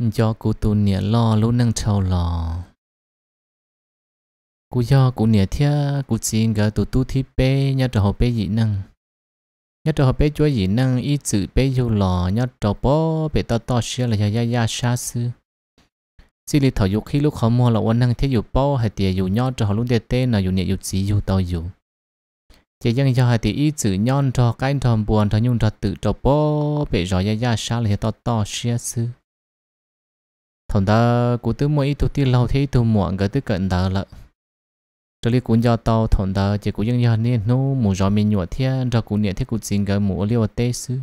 do cụ tu nịa lo lúc nâng trâu lò cụ do cụ nịa thia cụ xin gà tu tu thi bê nhá trò hồ bê dị năng nhá trò hồ bê chúa dị năng y chữ bê dù lò nhá trò bó bê to to xia là ya ya ya xa sư xí lý thảo dục khi lúc khó mua là quan năng thế dù bó hay tìa dù nhó trò hồ lúc tê tê nào dù nịa dù chỉ dù tàu dù chỉ dân cho hai tỷ ý chữ nhon cho cái thầm buồn cho nhung cho tự cho bó bể rõ ya ya xa là to to xia sư thằng ta cũng tư mỗi tụ tiêu lâu thế tụ muộn cái tư cận đó lợ cho lý cũng do tao thằng ta chỉ có những dân nên nó mù gió mình nhụa thế ra cũng niệm thấy cũng xin cái mù liêu tế sư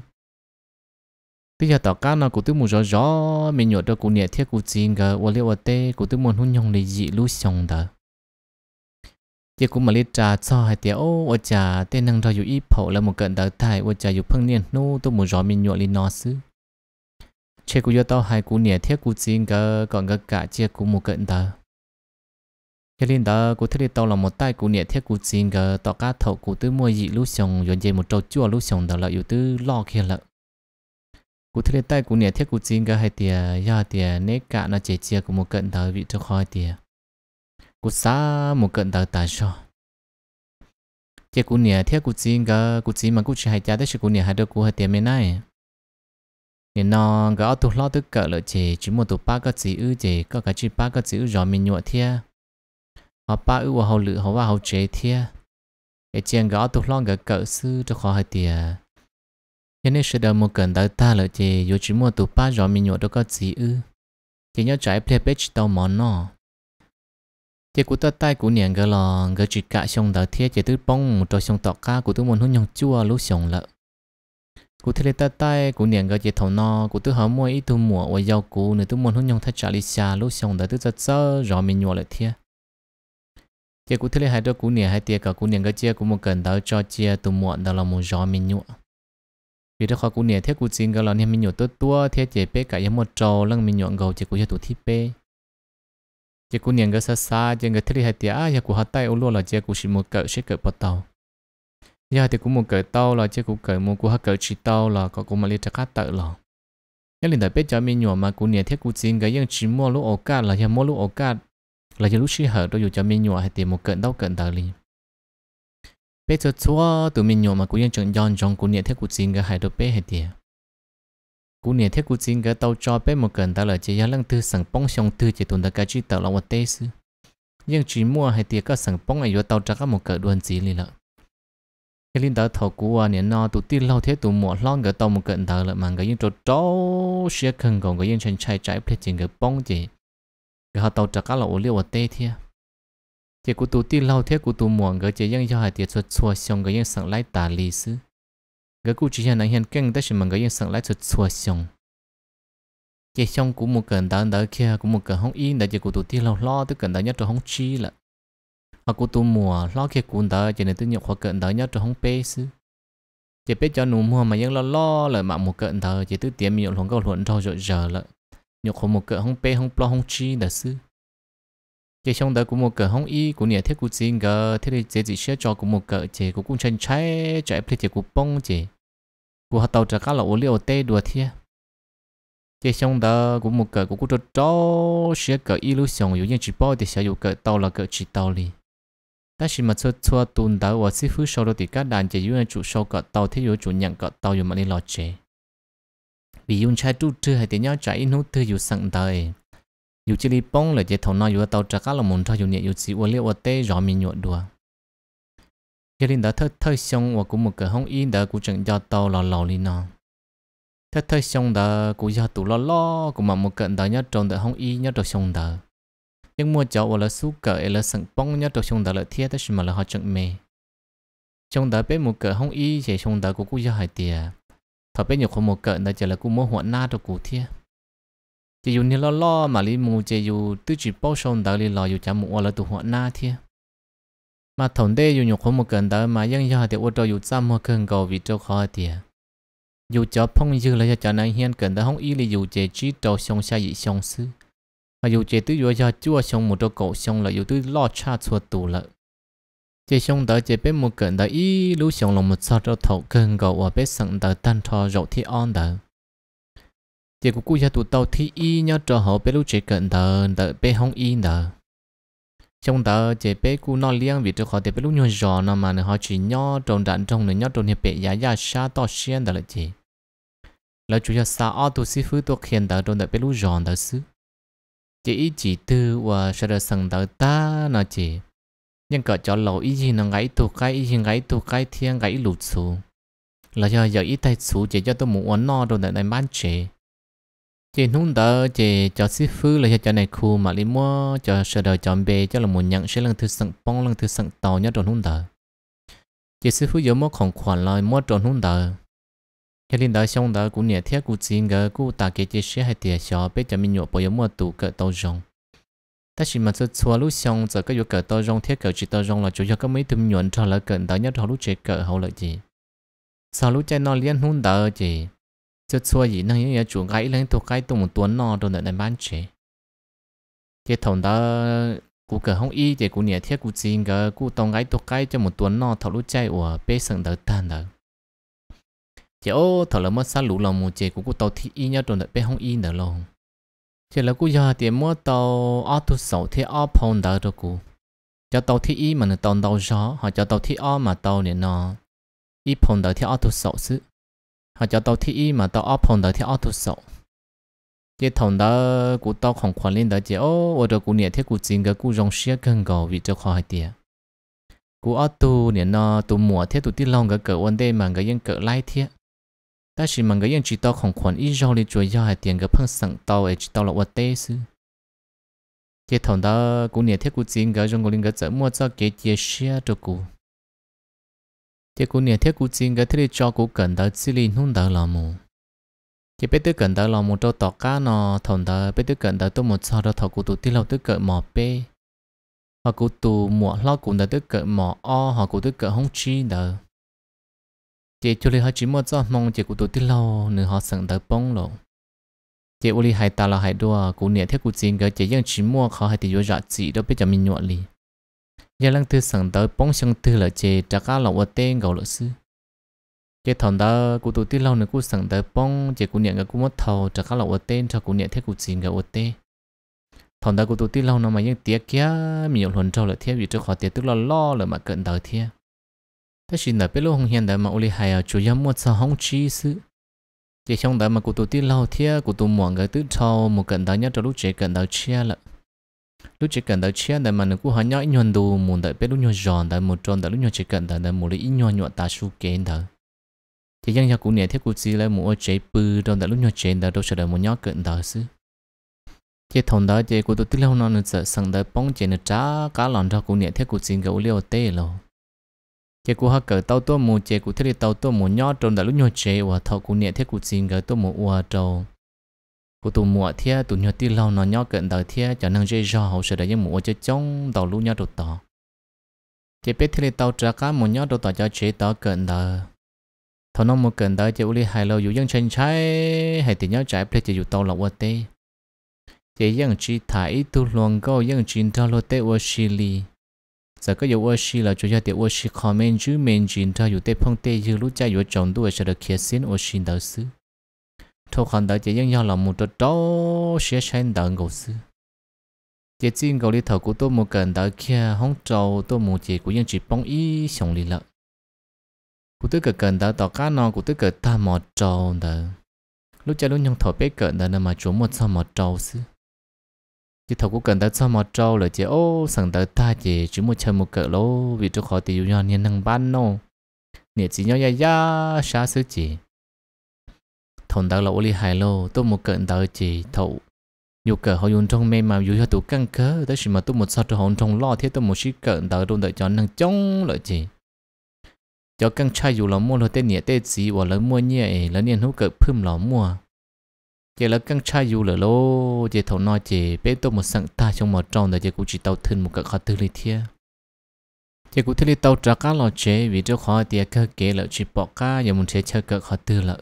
bây giờ tao cá nó cũng tư mù gió gió mình nhụa ra cũng niệm thấy cũng xin cái ô liêu tế cũng tư muốn hôn nhong để dị lú xong đó chỉ cũng mà lý trà cho hai tiếng ô ô trà tên năng ra dù ít phổ là một cận đó thải ở trà dù phăng niệm nó tụ mù gió mình nhụa lý nó sư chế cú tao hai cú nhẹ thiết cú chín cả còn cả cả chia cú một cận ta thế nên ta cú thế tao là một tay cú nhẹ thiết cú chín cả tao cá thầu cú tứ mua dị lúc xong rồi dây một trâu chua lúc xong đó là yếu tứ lo kia lợ cú thế tay cú nhẹ thiết cú chín cả hai tia ya tia nét cả nó chế chia cú một cận ta vị cho khỏi tia cú xa một cận ta tại sao chế cú nhẹ thiết cú chín cả cú chín mà cú chỉ hai cha đấy chứ cú nhẹ hai đứa cú hai tia mấy này nên nó gõ tụ lo tức cỡ lợi chế chỉ một tụ ba cái chữ ư chế có cái chữ ba cái chữ rõ mình nhọ thia họ ba ư hậu lự họ vào hậu chế thia cái chuyện gõ tụ lo gỡ cỡ sư cho khó hơi tiề nên nên sẽ đầu một cần tới ta lợi chế dù chỉ một tụ ba rõ mình nhọ đó có chữ ư chỉ nhớ trái play page tàu món nó chỉ cú ta tay cú niệm gỡ lò gỡ chỉ cả xong đó thia chỉ tứ bông cho xong tọt ca cú tứ muốn hôn nhong chua lúc xong lợi cú thề ta tay cú niệm cái gì thầu nó cú tự hào mua ít thu mua và giàu cú nữa tu muốn hôn nhung thay trả lý xa lúc xong đã tự giật sơ rõ mình nhua lại thiệt chế cú thề hai đứa cú niệm hai tiệt cả cú niệm cái chế cú một cần đó cho chế tu mua đó là một rõ mình nhua vì đó khó cụ niệm thế cú xin cái là niệm mình nhua tốt tua thế chỉ bé cả yếm một trâu lăng mình nhua gầu chỉ cú cho tụ thi bé chế cú niệm cái xa xa chế cái thề hai tiệt à cú hai tay ô lô là chế cú chỉ một cỡ sẽ cỡ bắt đầu giờ dạ, thì cũng một cỡ tao là chứ cũng cỡ một của cỡ chỉ tao là có cũng mà liên trắc tự là nhất là biết cho mình nhỏ mà cũng nhẹ thiết cũng xin cái những chỉ mua lúc ổ cả là giờ mua lúc ổ cả là giờ lúc chỉ hở đôi dù cho mình nhỏ hay tìm một cỡ tàu cỡ tàu liền biết cho chúa từ mình nhỏ mà cũng những chuyện giòn trong cũng nhẹ thiết cũng xin cái hai đôi bé hay tiền Cũng nè thế cũng chính cái tao cho bé một cần ta là chỉ giá lăng tư sẵn bóng xong tư chỉ tồn tại cái chỉ tàu là một tê sư nhưng chỉ mua hay tiền các sẵn bóng ấy vô tao cho các một cỡ đuôn gì liền lợ cái linh đó thầu của nè nó tụ tin lâu thế tụ mỏ lon cái tàu một cận thờ là mà cái yên chỗ trâu sẽ khẩn còn cái yên chân chạy chạy phải chỉnh cái bóng gì cái họ tàu chắc là ổ liệu ở tê thia chỉ cụ tụ tin lâu thế cụ tụ mỏ cái chỉ yên cho hai tiệt chuột chuột xong cái yên sẵn lại tà lì xứ cái cụ chỉ hiện năng hiện kinh tới mà cái yên sẵn lại chuột chuột xong chỉ xong cũng một cận đó đó kia cũng một cận không yên đã chỉ cụ tụ tin lâu lo tức cận đó nhất rồi không chi là họ cũng tu mùa lo kia cũng đỡ cho nên tôi nhiều khó cận đỡ nhất cho không bê sư chỉ biết cho nụ mùa mà vẫn lo lo lại mà một cận đỡ chỉ tôi tiệm nhiều luôn câu luận cho rồi giờ lại nhiều khó một cận không bê không lo không chi đỡ sư chỉ xong đỡ cũng một cận không y cũng nhà thiết cũng xin gờ thiết thì dễ gì sẽ cho cũng một cận chỉ cũng cũng chân trái trái plei chỉ cũng bông chỉ của họ tàu trả cá là liệu tê đùa thia chỉ xong đỡ cũng một cận cũng cũng cho cho sẽ cỡ illusion dù như chỉ bao thì sẽ dùng cỡ tàu là cỡ chỉ tàu liền ta chỉ mà cho cho tuần đầu và sư phụ sau đó thì các đàn chị yêu anh chủ sau cọ tàu thế dùng chủ nhận cọ tàu dùng mà đi lo chế vì dùng chai tu tư hay thì nhau chạy nốt tư dùng sẵn đời dù chỉ đi bông là chỉ thầu nói dùng tàu trai các là muốn cho dùng nhẹ dùng chỉ uốn liệu tê rõ mình nhuận đùa cho nên đã thơ thơ xong và cũng một cái hông in đã cũng chẳng cho tàu lò lò đi nó thơ thơ xong đã cũng do tụ lo lo cũng mà một cận đã nhớ trong đã hông y nhớ được xong đã nhưng mua cháu ở là su cờ ở là sừng bông nhớ được chúng ta là thiết đó mà là họ chừng mê chúng ta biết một cờ không y chỉ chúng ta của cú gia hải tiề thọ biết nhiều không một cờ đó chỉ là cú mua hoạn na được cú thiết chỉ dùng như lo lo mà lý mù chỉ dùng tư chỉ bao sông đó lý lo dùng chả mua là tụ hoạn na thiết mà thằng đây dùng nhiều không một cờ đó mà vẫn gia hải tiề ô tô dùng trăm một cơn cầu vì trâu khó tiề dù cho phong dư là cho nên hiện cần đã không y lý dù chế trí trâu sông xa dị sông sư và dù chế tôi vừa giờ chúa xong một chỗ cổ xong là dù tôi lo cha chua tù là chế xong tới chế bên một cận tới ý lúc xong lòng một sao cho thầu cơn gầu và bên sẵn tới tan thò rậu thi on tới chế cũng cúi ra tụ tàu thi y nhớ cho họ bên lúc chế cận tới tới bên hông y tới Xong tờ chế bé cu nó liêng vì cho họ thì bé lúc nhỏ giò nó mà họ chỉ nhỏ trong đạn trong này nhỏ trồng hiệp bé giá giá xa to xiên đó là chị là chủ nhà sao? ở tu sĩ phứ tu khen trong trồng tờ bé lúc giòn tờ xứ chỉ chỉ tư và sau đó sang tới ta nó chỉ nhưng cả cho lâu ý gì nó gãy thuộc cái ý gì gãy thuộc cái thiên gãy lụt xuống là do giờ ý tay xuống chỉ cho tôi muốn no rồi lại bán chế chỉ nung đỡ chỉ cho sư phụ là cho này khu mà đi mua cho sơ đờ chọn bề cho là muốn nhận sẽ lần thứ sẵn bông lần thứ sẵn tàu nhớ tròn nung đỡ chỉ sư phụ giờ mua khoản khoản lại mua tròn nung đỡ hiện linh đại xong đã cũng nhẹ thiết cũng chín cái cũng ta cái chế sĩ hay tiền xó bây giờ mình nhộn bây giờ mua tủ cỡ tàu rong ta chỉ mà cho chua lúc xong giờ cái vụ cỡ tàu rong thiết cỡ chỉ tàu rong là chủ yếu các mấy tụm nhộn cho là cỡ đó nhất thọ lúc chế cỡ hậu lợi gì sau lúc chơi nó liên hôn đó gì cho chua gì năng những nhà chủ gái lên thuộc cái tụm tuấn nó đồ nợ bán chế chế thằng đó cú cờ không y chế cũng nhẹ thiết cú chín cái cú tông gái thuộc cái cho một tuấn nó thọ lúc chơi của bê sừng đỡ tan đỡ chỉ ô thở là mất xa lũ lòng một chế của cụ tàu thì y nhau trộn đợi bên không y nữa lòng chỉ là cụ giờ thì mua tàu ở tu sầu thì ở phong đỡ rồi cụ cho tàu thì y mà nó tàu đầu gió họ cho tàu thì ở mà tàu nè, nó y phong đỡ thì ở thu sầu xứ họ cho tàu thì y mà tàu ở phong đỡ thì ở thu sầu chỉ thằng đó cụ tàu không quan lên đó chỉ ô ở đó cụ nhẹ thế cụ chính cái cụ rong xía gần gò vì cho khó hay tiệt cú ở tu nè nó tu mùa thế tu tít lòng cái cỡ vấn đề mà cái yên cỡ lai thế ta chỉ mang cái yên chỉ tao không khoản ít rau lên chuối giao hai tiền cái phong sẵn tao ấy chỉ tao là vật tế sư cái thằng đó cũng nhớ thiết cũng chính cái trong cái linh cái chợ mua cho cái chia sẻ cho cô. thế cũng nhớ thiết cũng chính cái thiết cho cô gần đó chỉ là hôn đó là mù cái bé tức gần đó là một trâu tao cá nó thằng đó bé tức gần đó tôi muốn sao đó thằng cụ tụt tí lâu tức cỡ mỏ bê họ cụ tụ mua lão cũng đã tức cỡ mỏ o hoặc cụ tức cỡ không chi đó chị cho lý họ chỉ mua cho mong chị cũng tổ tiết lâu nữa họ sẵn tới bông lộ chị uli hai ta là hai đua cũng nhẹ thiết cũng chính cái chị vẫn chỉ mua họ hai tỷ vô dạ chị đâu biết cho mình nhọn liền giờ lăng tư sẵn tới bông xong tư là chị trả cá lậu ở tên gầu lợi sư chị thằng đó cũng tổ tiết lâu nữa cũng sẵn tới bông chị cũng nhẹ cái cũng mất thầu trả cá lậu ở tên cho cũng nhẹ thiết cũng chính cái ở tên thằng đó cũng tổ tiết lâu nó mà những tiếc kia mình nhọn hồn trâu là thiết vì trước họ tiếc tức là lo là mà cận tới thiết thế xin là biết lúc hồng hiền đã mà uli hay ở chủ yếu một sao hong chi sự chỉ trong đó mà cụ tổ tiên lâu thia cụ tổ muộn cái tứ thâu một cận đó nhất cho lúc chế cận đó chia là lúc chế cận đó chia để mà nó cũng hỏi nhói nhọn đồ muốn đợi biết lúc nhói giòn đợi một tròn đợi lúc nhói chế cận đợi đợi một lý nhói nhọn ta su kén thở thì dân nhà cụ nhẹ thiết cụ chỉ là một chế bự trong đợi lúc nhói chế đợi đâu sợ đợi một nhói cận đó xứ chỉ thằng đó chỉ cụ tổ tiên lâu nó nó sợ sẵn đợi bóng chế nó trá cá lòn cho cụ nhẹ thiết cụ chỉ cái liều tê rồi chế cụ họ cỡ tàu tua mù chế cụ thiết tàu tua mù nhót trong đã lúc nhỏ chế và thầu cụ nhẹ thiết cụ xin gỡ tôi mù ua trâu cụ tụ mùa thiết tụ nhỏ ti lâu nó nhỏ cận đời thiết cho năng dễ do hậu sự để những mùa chế chống tàu lúc nhỏ trộn tàu chế biết thiết tàu trả cá mù nhỏ trộn tàu cho chế tàu cận đời thầu nông mù cận đời chế uli hai lâu dù dân chân trái hay tiền nhỏ trái ple chế dù tàu lộc qua tê chế dân chi thải tu luồng câu dân chi thao lô tê ua xì li giờ có dấu ơ là chủ gia tiểu ơ xì comment chứ men chỉ thao dụ tê phong tê dư lúc cha dụ chồng đuôi sẽ được kia xin ơ xì đạo sư thô khẩn đạo chỉ dân nhau là một trò đó sẽ xem đạo ngầu sư chỉ riêng cầu lý thầu của tôi một cần đạo kia không trâu tôi một chỉ của dân chỉ bóng y xong liền lợi của tôi cần đạo tỏ cá non của tôi cần ta một trâu đó lúc cha lúc nhung thổi bé cần đạo mà chúa một sao một trâu sư chỉ thầu cũng cần tới sao mà trâu là chỉ ô sẵn tới ta chỉ chỉ một chân một cỡ lô vì tôi khó tiêu nhau nên năng ban nô nè chỉ nhau ya ya xa xứ chỉ thôn tao là ô li hai lô tôi một cỡ tới chỉ thầu dù cỡ họ dùng trong mê mà dù cho tụ căng cớ tới khi mà tôi một sao cho họ trong lo thế tôi một xí cỡ tới đồn đợi cho năng chống lợi chỉ cho căng trai dù là mua là tên nhẹ tên gì hoặc là mua nhẹ là niên hữu cỡ phim là mua chỉ là căng trai dù lỡ lô chỉ thầu nói chỉ bé tôi một sẵn ta trong một trong là chỉ cũng chỉ tàu thân một cái khó tư lý thiê chỉ cũng thấy lý tàu trả cá lò chế vì cho khó thì cơ kế lỡ chỉ bỏ cá và muốn chế chơi cái khó tư lỡ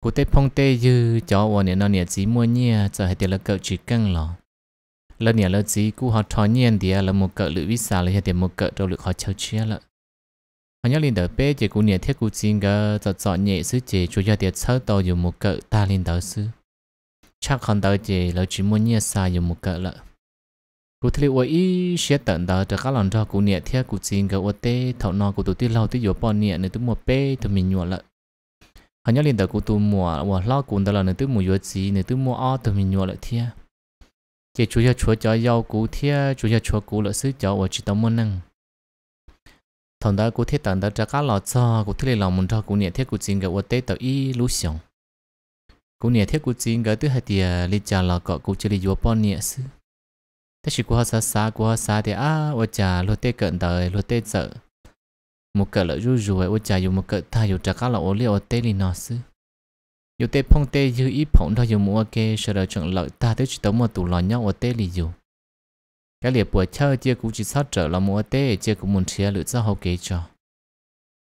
cụ tê phong tê dư cho vào nè nó nè chỉ mua nhia giờ hai tiền là cỡ chỉ căng lò lần nè lỡ gì cụ họ thọ nhiên thì là một cỡ lựa visa là hai tiền một cỡ đâu lựa khó chơi chia lỡ họ nhớ lên đỡ bé chỉ cũng nhẹ thiết cũng chín gờ cho chọn nhẹ sứ chỉ chú yếu để sơ đầu dùng một cỡ ta lên đỡ sứ chắc còn đỡ chỉ là chỉ muốn nhẹ xa dùng một cỡ lỡ. cụ thể là ý sẽ tận đó cho các lần đó cũng nhẹ thiết cũng chín gờ ôt thọ nó của tụi tôi lâu tôi dùng bọn nhẹ nữa tôi mua bé tôi mình nhọ lỡ. họ nhớ lên đỡ của tôi mua và lo cũng đó là nữa tôi mua yếu gì nữa tôi mua o tôi mình nhọ lỡ thiết chỉ chú yếu chúa cho yêu cụ thiết chú yếu chúa cụ lỡ sứ cháu và chỉ tao muốn năng thằng đó cũng thiết tận đó cho cá lò cho cũng thiết lòng muốn cho cũng nhẹ thiết cũng chính cái vật tế tự ý lú xong cũng nhẹ thiết cũng chính cái thứ hai thì lý trả lò cọ cũng chỉ lý vô bao nhẹ sư thế chỉ của họ xa xa của họ xa thì à vật trả lô tế cận đời lô tế sợ một cỡ lợi rú rú ấy vật trả dùng một cỡ thay dùng trả cá lò ô liều vật tế lý nó sư dù tế phong tế dư ý phong đó dùng mua cái sợ đời chọn lợi ta tới chỉ tống một tủ lò nhau vật tế lý dùng cái liệp bữa chơi chơi cũng chỉ sát trở là mua tê chơi cũng muốn chia lựa cho hậu kế cho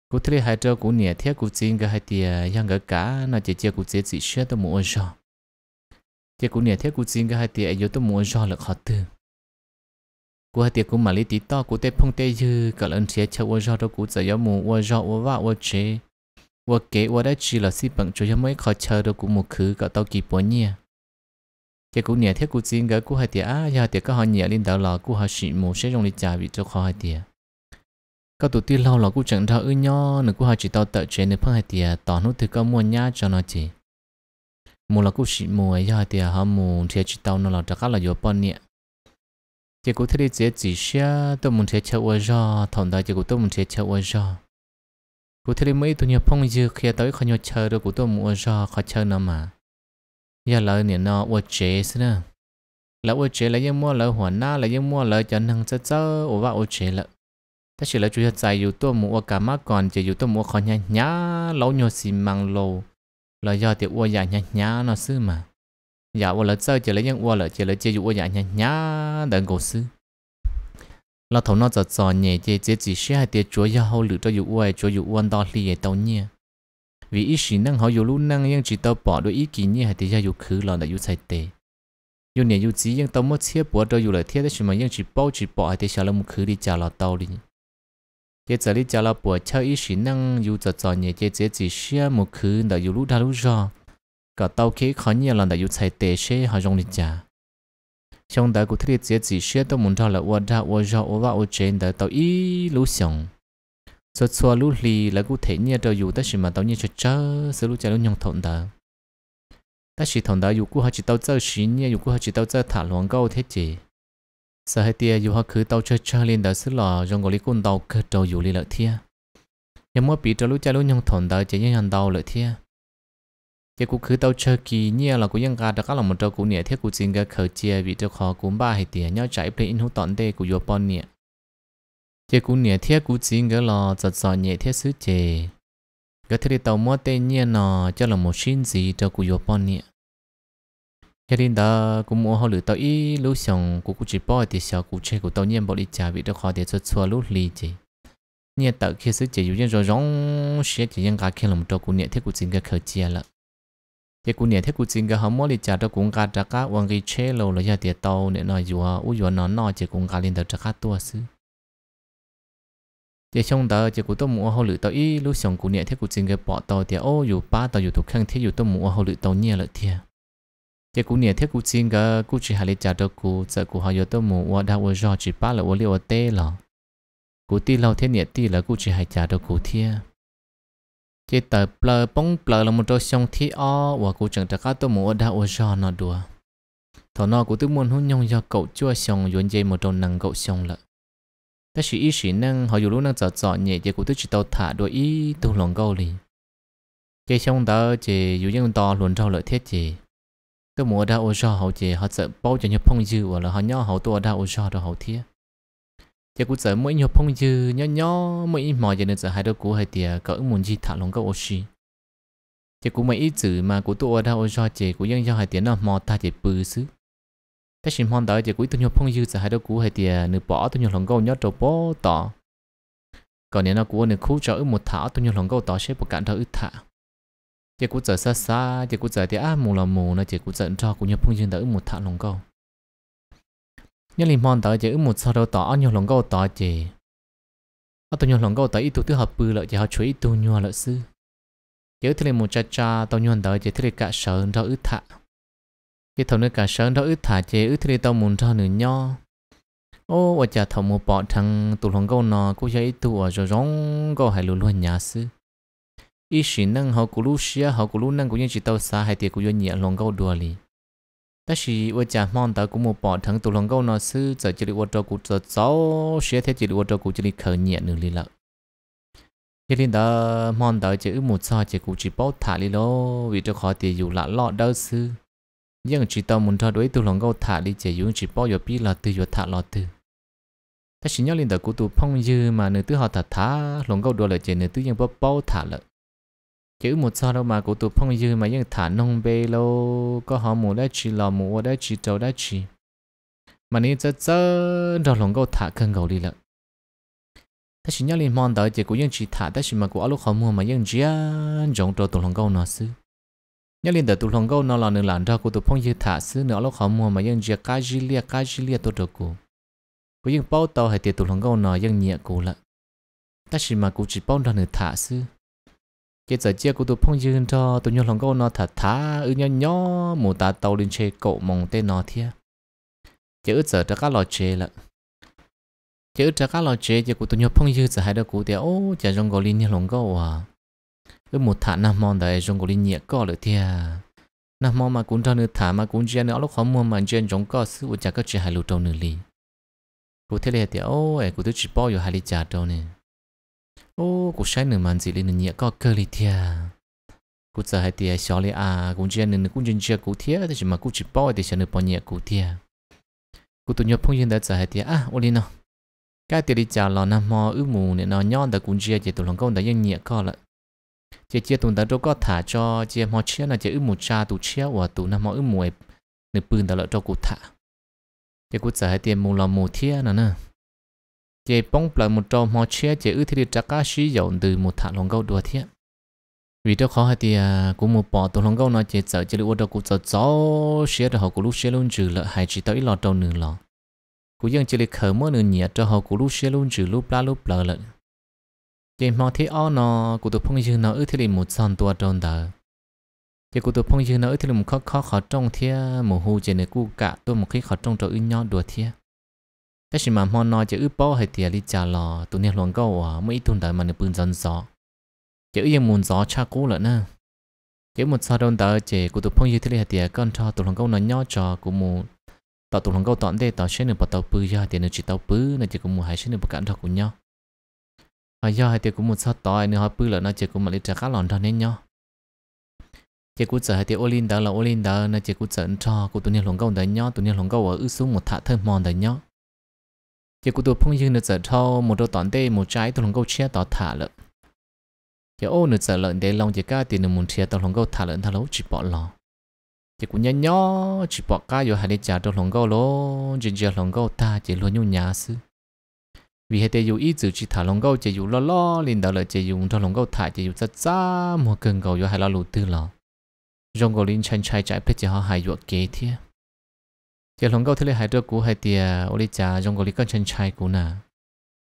cụ thể hai trâu cũng nhẹ thiết cũng chính cái hai tiền yang cái cá nó chỉ chơi cũng chỉ chỉ xuyên tôi mua cho chơi cũng nhẹ thiết cũng chính cái hai tiền yếu tôi mua cho là khó từ, cụ hai tiền cũng mà lấy tí to cụ tê phong tê dư cả lần chia chơi mua cho đâu cụ giờ yếu mua mua cho mua vào mua chế mua kế mua đã chỉ là xí bằng cho cho mấy khó chơi đâu cụ một khứ cả tao kịp bốn nhia cái cú nhẹ thiết cú xin cái cú hai tiệt à giờ tiệt có họ nhẹ lên đầu lò cú họ xịn mù sẽ trong đi trả bị cho khó hai tiệt các tổ tiên lâu lò cú chẳng thọ ư nho nữa cú họ chỉ tao tự chế nữa phong hai tiệt tỏ nút thứ có mua nhá cho nó chỉ mù là cú xịn mù ấy giờ tiệt họ mù thì chỉ tao nó là các là vô bọn nhẹ chỉ cú thấy chỉ chỉ xe tôi muốn thấy chơi uống gió thằng đó chỉ cú tôi muốn thấy chơi uống gió cú thấy mấy tụi nhóc phong dư khi tới khó nhóc chơi rồi cú tôi muốn qua gió khó chơi nữa mà giờ lời nè nó ua chế xin à lỡ ua chế là yên mua là yên mua lỡ chân hàng chơi chơi ua vào ua chế là, ta chỉ là chủ yếu tại yếu tố mua cả má còn chỉ yếu tố mua khó nhá nhá lâu nhiều xì măng lô, là do thì ua giả nhá nhá nó sư mà giả ua lỡ chơi chỉ là yên ua lỡ chỉ là chỉ ua giả nhá nhá đừng cổ sư là thầu nó giờ giờ nhẹ chỉ chỉ chỉ sẽ hai tiệt chúa yêu hậu lử cho yếu ua chúa yếu ua đo lì tàu nhia vì ý sĩ năng họ dù lũ năng nhưng chỉ tao bỏ đôi ý kỷ như hay thì ra dù khứ là đã dù sai tệ dù nè dù chỉ nhưng tao mất chia bỏ đôi dù lại thiết đấy mà nhưng chỉ bao chỉ bỏ hay thì sao là một khứ đi trả là tao đi cái giờ đi trả là bỏ cho ý sĩ năng dù giờ giờ nhẹ cái giờ chỉ xia một khứ đã dù lũ đã lũ ra cả tao kế khó nhiều là đã dù sai tệ sẽ họ dùng đi trả trong đó cũng thiết chỉ chỉ xia tao muốn cho là ô ra ô ra ô va ô trên đó tao ý lúc xong số số lúc lì là cụ thể như đầu dù ta chỉ mà tao như cho chớ số lúc chơi lúc nhong thọn đó ta chỉ thọn đó dù cụ họ chỉ tao chơi xí như dù cụ họ chỉ tao chơi thả loạn câu thế chị sao hai tia dù họ khứ tao chơi chơi lên đó xứ lò trong gọi lý côn tao cơ đầu dù lì lợi thia nhưng mà bị cho lúc chơi lúc nhong thọn đó chỉ như hàng đầu lợi thia chỉ cụ khứ tao chơi kỳ như là cụ dân gà đó các là một trâu cụ nhẹ thiết cụ chính cái khởi chia vì cho khó cúm ba hai tia nhau chạy play in hút tọn tê cụ vô bon nhẹ chế cũng nhẹ thiết cú chín cái là giật giò nhẹ thiết sứ chè cái thiết tàu mua tên nhẹ nọ cho là một xin gì cho cú yêu bọn nhẹ khi nên đó cũng mua họ lựa tàu ý lũ xong cú cú chỉ bỏ thì sao cú chơi của tàu nhẹ bỏ đi trả bị được họ để cho xua lũ lì chế nhẹ tàu khi sứ chè dùng rồi rong sẽ chỉ nhân cả khi làm cho cú nhẹ thiết cú chín cái khởi chia là chế cú nhẹ thiết cú chín cái họ mua đi trả cho cú cả trả cả vàng cái chế lâu là giờ tiền tàu nè nọ dù à u dù nó nọ chế cú cả lên tàu trả cả tua sứ chỉ xong đó chỉ của tôi mua hồ lựu tàu ý lúc xong của nhẹ thế của chính cái bỏ tàu thì ô dù ba tàu dù thuộc khăn thế dù tôi mua hồ lựu tàu nhẹ lợi thiệt chỉ của nhẹ thế của chính cái của chỉ hà lý trả được của giờ của họ giờ tôi mua đã mua rõ chỉ ba là mua liệu tê là của ti lâu thế nhẹ ti là của chỉ hà trả được của thiệt chỉ tờ plờ bông bờ là một đôi sông thi o và của chẳng trả cả tôi mua đã ở rõ nó đùa thọ nó của tôi muốn hôn nhông do cậu chưa xong dọn dây một đôi năng cậu xong lợi ta 但是一时呢，họ dù lúc năng giờ giờ nhẹ chỉ cũng tức chỉ tàu thả đôi ý tu lòng câu li cái xong đó chỉ dù những to luôn rau lợi thiết chỉ tôi muốn đa ô cho họ chỉ họ sợ bao cho nhập phong dư và là họ nhỏ họ tu đa ô cho đó họ thiết chỉ cũng sợ mỗi nhập phong dư nhỏ nhỏ mỗi ít mò cho nên sợ hai đôi cú hai tiề cỡ muốn gì thả lòng câu ô chỉ cũng mấy ít chữ mà của tua đa ô cho chỉ cũng dân cho hai tiếng nào mò ta chỉ bự xứ bé xin mong đợi thì quý tôi nhớ phong dư giờ hai đứa cũ hay thì à, nửa bỏ tôi nhớ lòng câu nhớ trâu bỏ tỏ còn nếu nó cũ nửa khu cho một thả tôi nhớ lòng câu tỏ sẽ một cạn thở ư thả chỉ cũ giờ xa xa chỉ cũ giờ thì á mù là mù nó chỉ cũ giờ cho cũng nhớ phong dư đỡ một thả lòng câu nhớ liền mong đợi chỉ một sau đó tỏ nhớ lòng câu tỏ chỉ ở tôi nhớ lòng câu tỏ ít tụ tư hợp bự lợi chỉ họ chú ý tụ nhua lợi sư nhớ thứ này một cha cha tôi nhớ đợi chỉ thứ này cả sợ đỡ ư thả cái thầu nước cả sơn đó ít thả chế ít thì tao muốn cho nửa nho ô và chả thầu một bọ thằng tụ lòng câu nọ cũng dễ tụ ở rồi rong câu hay luôn luôn nhà sư ít sĩ năng họ cũng lúc xia họ cũng lúc năng cũng như chỉ tao xa hay tiệt cũng do nhẹ lòng câu đùa li. ta chỉ và chả mong tao cũng một bọ thằng tụ lòng câu nọ sư giờ chỉ được vợ trò cũng giờ cháu xia thế chỉ được vợ trò cũng chỉ được khởi nhẹ nửa li lợ Khi nên đó mong tao chỉ ước một sao chỉ cũng chỉ bảo thả li lô vì cho khó tiệt dù lạ lọ đâu sư nhưng chỉ tao muốn cho đối tu lòng gấu thả đi chỉ dùng chỉ bao giờ biết là từ giờ thả lo từ ta chỉ nhớ lên đời của tu phong dư mà nữ tư họ thả thả lòng gấu đồ là chỉ nữ tư nhưng bao bao thả lợ chữ một sao đâu mà của tu phong dư mà nhưng thả nông bê lô có họ mù đã chỉ lò mù đã chỉ trâu đã chỉ mà nếu chớ chớ đồ lòng gấu thả cần gấu đi lợ ta chỉ nhớ lên mòn đợi chỉ của nhưng chỉ thả ta chỉ mà của lúc họ mua mà nhưng chỉ trong trâu tu lòng gấu nó xứ nhớ liên tục lòng câu nó là nửa lần ra của tụ phong như thả xứ nữa lúc họ mua mà dân chia cá gì lia cá gì lia tôi được cụ của dân bao tàu hay tiệt tụ lòng câu nó dân nhẹ cụ lận ta chỉ mà cụ chỉ bao ra nửa thả xứ cái giờ chia của tụ phong như cho tụ nhớ lòng câu nó thả thả ư nhau nhỏ, một ta tàu lên chê cậu mong tên nó thia chỉ ư giờ cho cá lò chơi lận chỉ ư cho cá lò chơi chỉ của tụ nhớ phong như giờ hai đứa cụ tiệt ô chỉ trong gọi liên nhớ lòng câu à cứ một thả nam mòn đấy trong cái nhẹ có được thì nam mòn mà cũng cho nữa thả mà cũng chuyện nữa lúc khó mua mà chuyện chúng có sự chả các chuyện hai lũ trâu nửa liền cụ thế này thì ô ấy cụ tôi chỉ bao giờ hai lít trà đâu nè ô cụ sai nửa màn gì lên nhẹ có cơ liền thì cụ giờ hai tia xóa lên à cũng chuyện nữa cũng chuyện chuyện cụ thế thì chỉ mà cụ chỉ bao thì sẽ nửa bao nhẹ cụ thế cụ tôi nhớ phong yên đã giờ hai tia à ô lên nào cái tiền đi chào lò nam mò ước mù nè nó nhon đã cũng chuyện chỉ tụi lòng công đã yên nhẹ có lại chị chị tụi đó đâu có thả cho chị mò chia là chị ư một cha tụ chia và tụ năm mò ư mùi nửa bưng ta lỡ cho cụ thả chị cụ trả hai tiền mù lò mù thia nữa nè chị bông lại một trò mò chia chị ư thì đi trả cá sĩ dầu từ một thả lòng gâu đùa thia vì đó khó hay thì à, cũng một bỏ tụ lòng gâu nói chị sợ chị lỡ đâu cụ sợ gió xía được họ cụ lúc xía luôn trừ lợ hai chỉ tới lò trâu nửa lò cụ dân chị lỡ khởi mơ nửa nhẹ cho họ cụ lúc xía luôn trừ lúc la lúc lợ chỉ mong thấy ao nó cụ tụ phong dương nó ư thế là một sàn tua tròn đó chỉ cụ tụ phong dương nó ư thế là một khó khó khó trong thế một hù chỉ này cụ cả tôi một cái khó trong cho ư nhau đùa thế cái gì mà mong nó chỉ ư bao hay tiền đi trả lò tụi này loạn câu à mấy tuần đời mà nó bưng dần gió chỉ ư muốn gió cha cũ lận nè chỉ một sàn tròn đó chỉ cụ tụ phong dương thế là tiền con cho tụi loạn câu nó nhau cho cụ mù tạo tụi loạn câu tọn đây tạo sẽ được bắt đầu bự ra tiền nó chỉ tàu bự nó chỉ có mù hai sẽ được bắt cản cho cụ nhau họ ờ, do hai tiệc cũng một sao to nữa họ bự lợn nó chỉ cũng một lít trà cá lòn cho nên nhau chỉ cũng sợ hai tiệc olin đó là olin đó nó chỉ cũng sợ cho cũng tụi nhau lồng câu đấy nhau tụi nhau lồng câu ở ư xuống một thả thơm mòn đấy nhau chỉ cũng tụi phong dương nó sợ cho một đôi tòn tê một trái tụi lồng câu chia tỏ thả lợn chỉ ô nó sợ lợn để lòng chỉ cá tiền nó muốn chia tụi lồng câu thả lợn thả lỗ chỉ bỏ lò chỉ cũng nhớ nhớ chỉ bỏ cá rồi hai đứa trả tụi lồng câu lỗ chỉ chỉ lồng câu ta chỉ luôn nhung nhà xứ vì hệ tiêu dùng ít chữ chỉ thả lồng câu chỉ dùng lo lo liền đó là chỉ dùng cho lồng câu thả chỉ dùng rất xa mua cần cầu cho hài lo lù tư lo rong cầu linh chân trái trái biết chỉ họ hài ruột kế thế chỉ lồng câu thế là hài đứa cũ hài tia ô đi cha rong cầu linh con chân trái cũ nè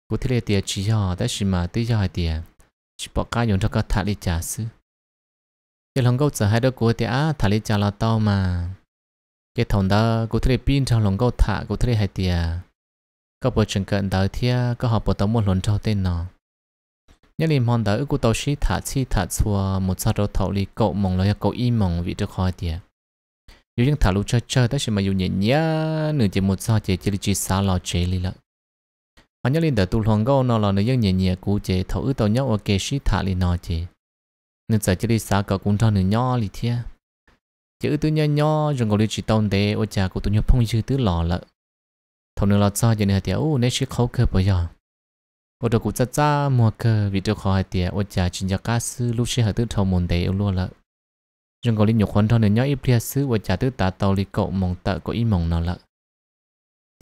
cũ thế là tia chỉ họ đã xí mà tới cho hài tia chỉ bỏ cá dùng cho cá thả đi cha xứ chỉ lồng câu giờ hai đứa cũ tia thả đi cha là tao mà cái thằng đó cũ thế là pin cho lồng câu thả cũ thế là hai tia có bộ trường cận tới thì à, có họ bộ tống một lần cho tên nó nhớ liền mong tới của tàu sĩ thả chi thả xua một sao đầu thầu li cậu mong lời cậu im mong vị được khỏi tiệt dù những thả lũ chơi chơi tới sự mà dù nhẹ nhẹ nửa chỉ một sao chỉ chỉ chỉ xa lò chế lì lợi họ nhớ liền đời tu hoàng gâu nó là nửa dân nhẹ nhẹ cú chế thầu ư tàu nhớ ở kề sĩ thả lì nó chế nửa giờ chỉ đi xa cậu cũng cho nửa nhỏ lì thiệt chữ tư nhỏ nhỏ dùng ngồi đi chỉ tông tế ô cha của tụi nhau phong chữ tứ lò lợi thầu nữa là cho giờ này thì ô nét chỉ khâu cơ bây giờ ô đồ cũng rất ra mua cơ vì đồ khó hay thì ô cha chính cho cá sư lúc xưa hay tự thầu mồn đấy yêu luôn là nhưng có linh nhục khoan thầu nên nhớ ít bia sư ô cha tự tá tàu li cậu mong tợ có ý mong nó lợ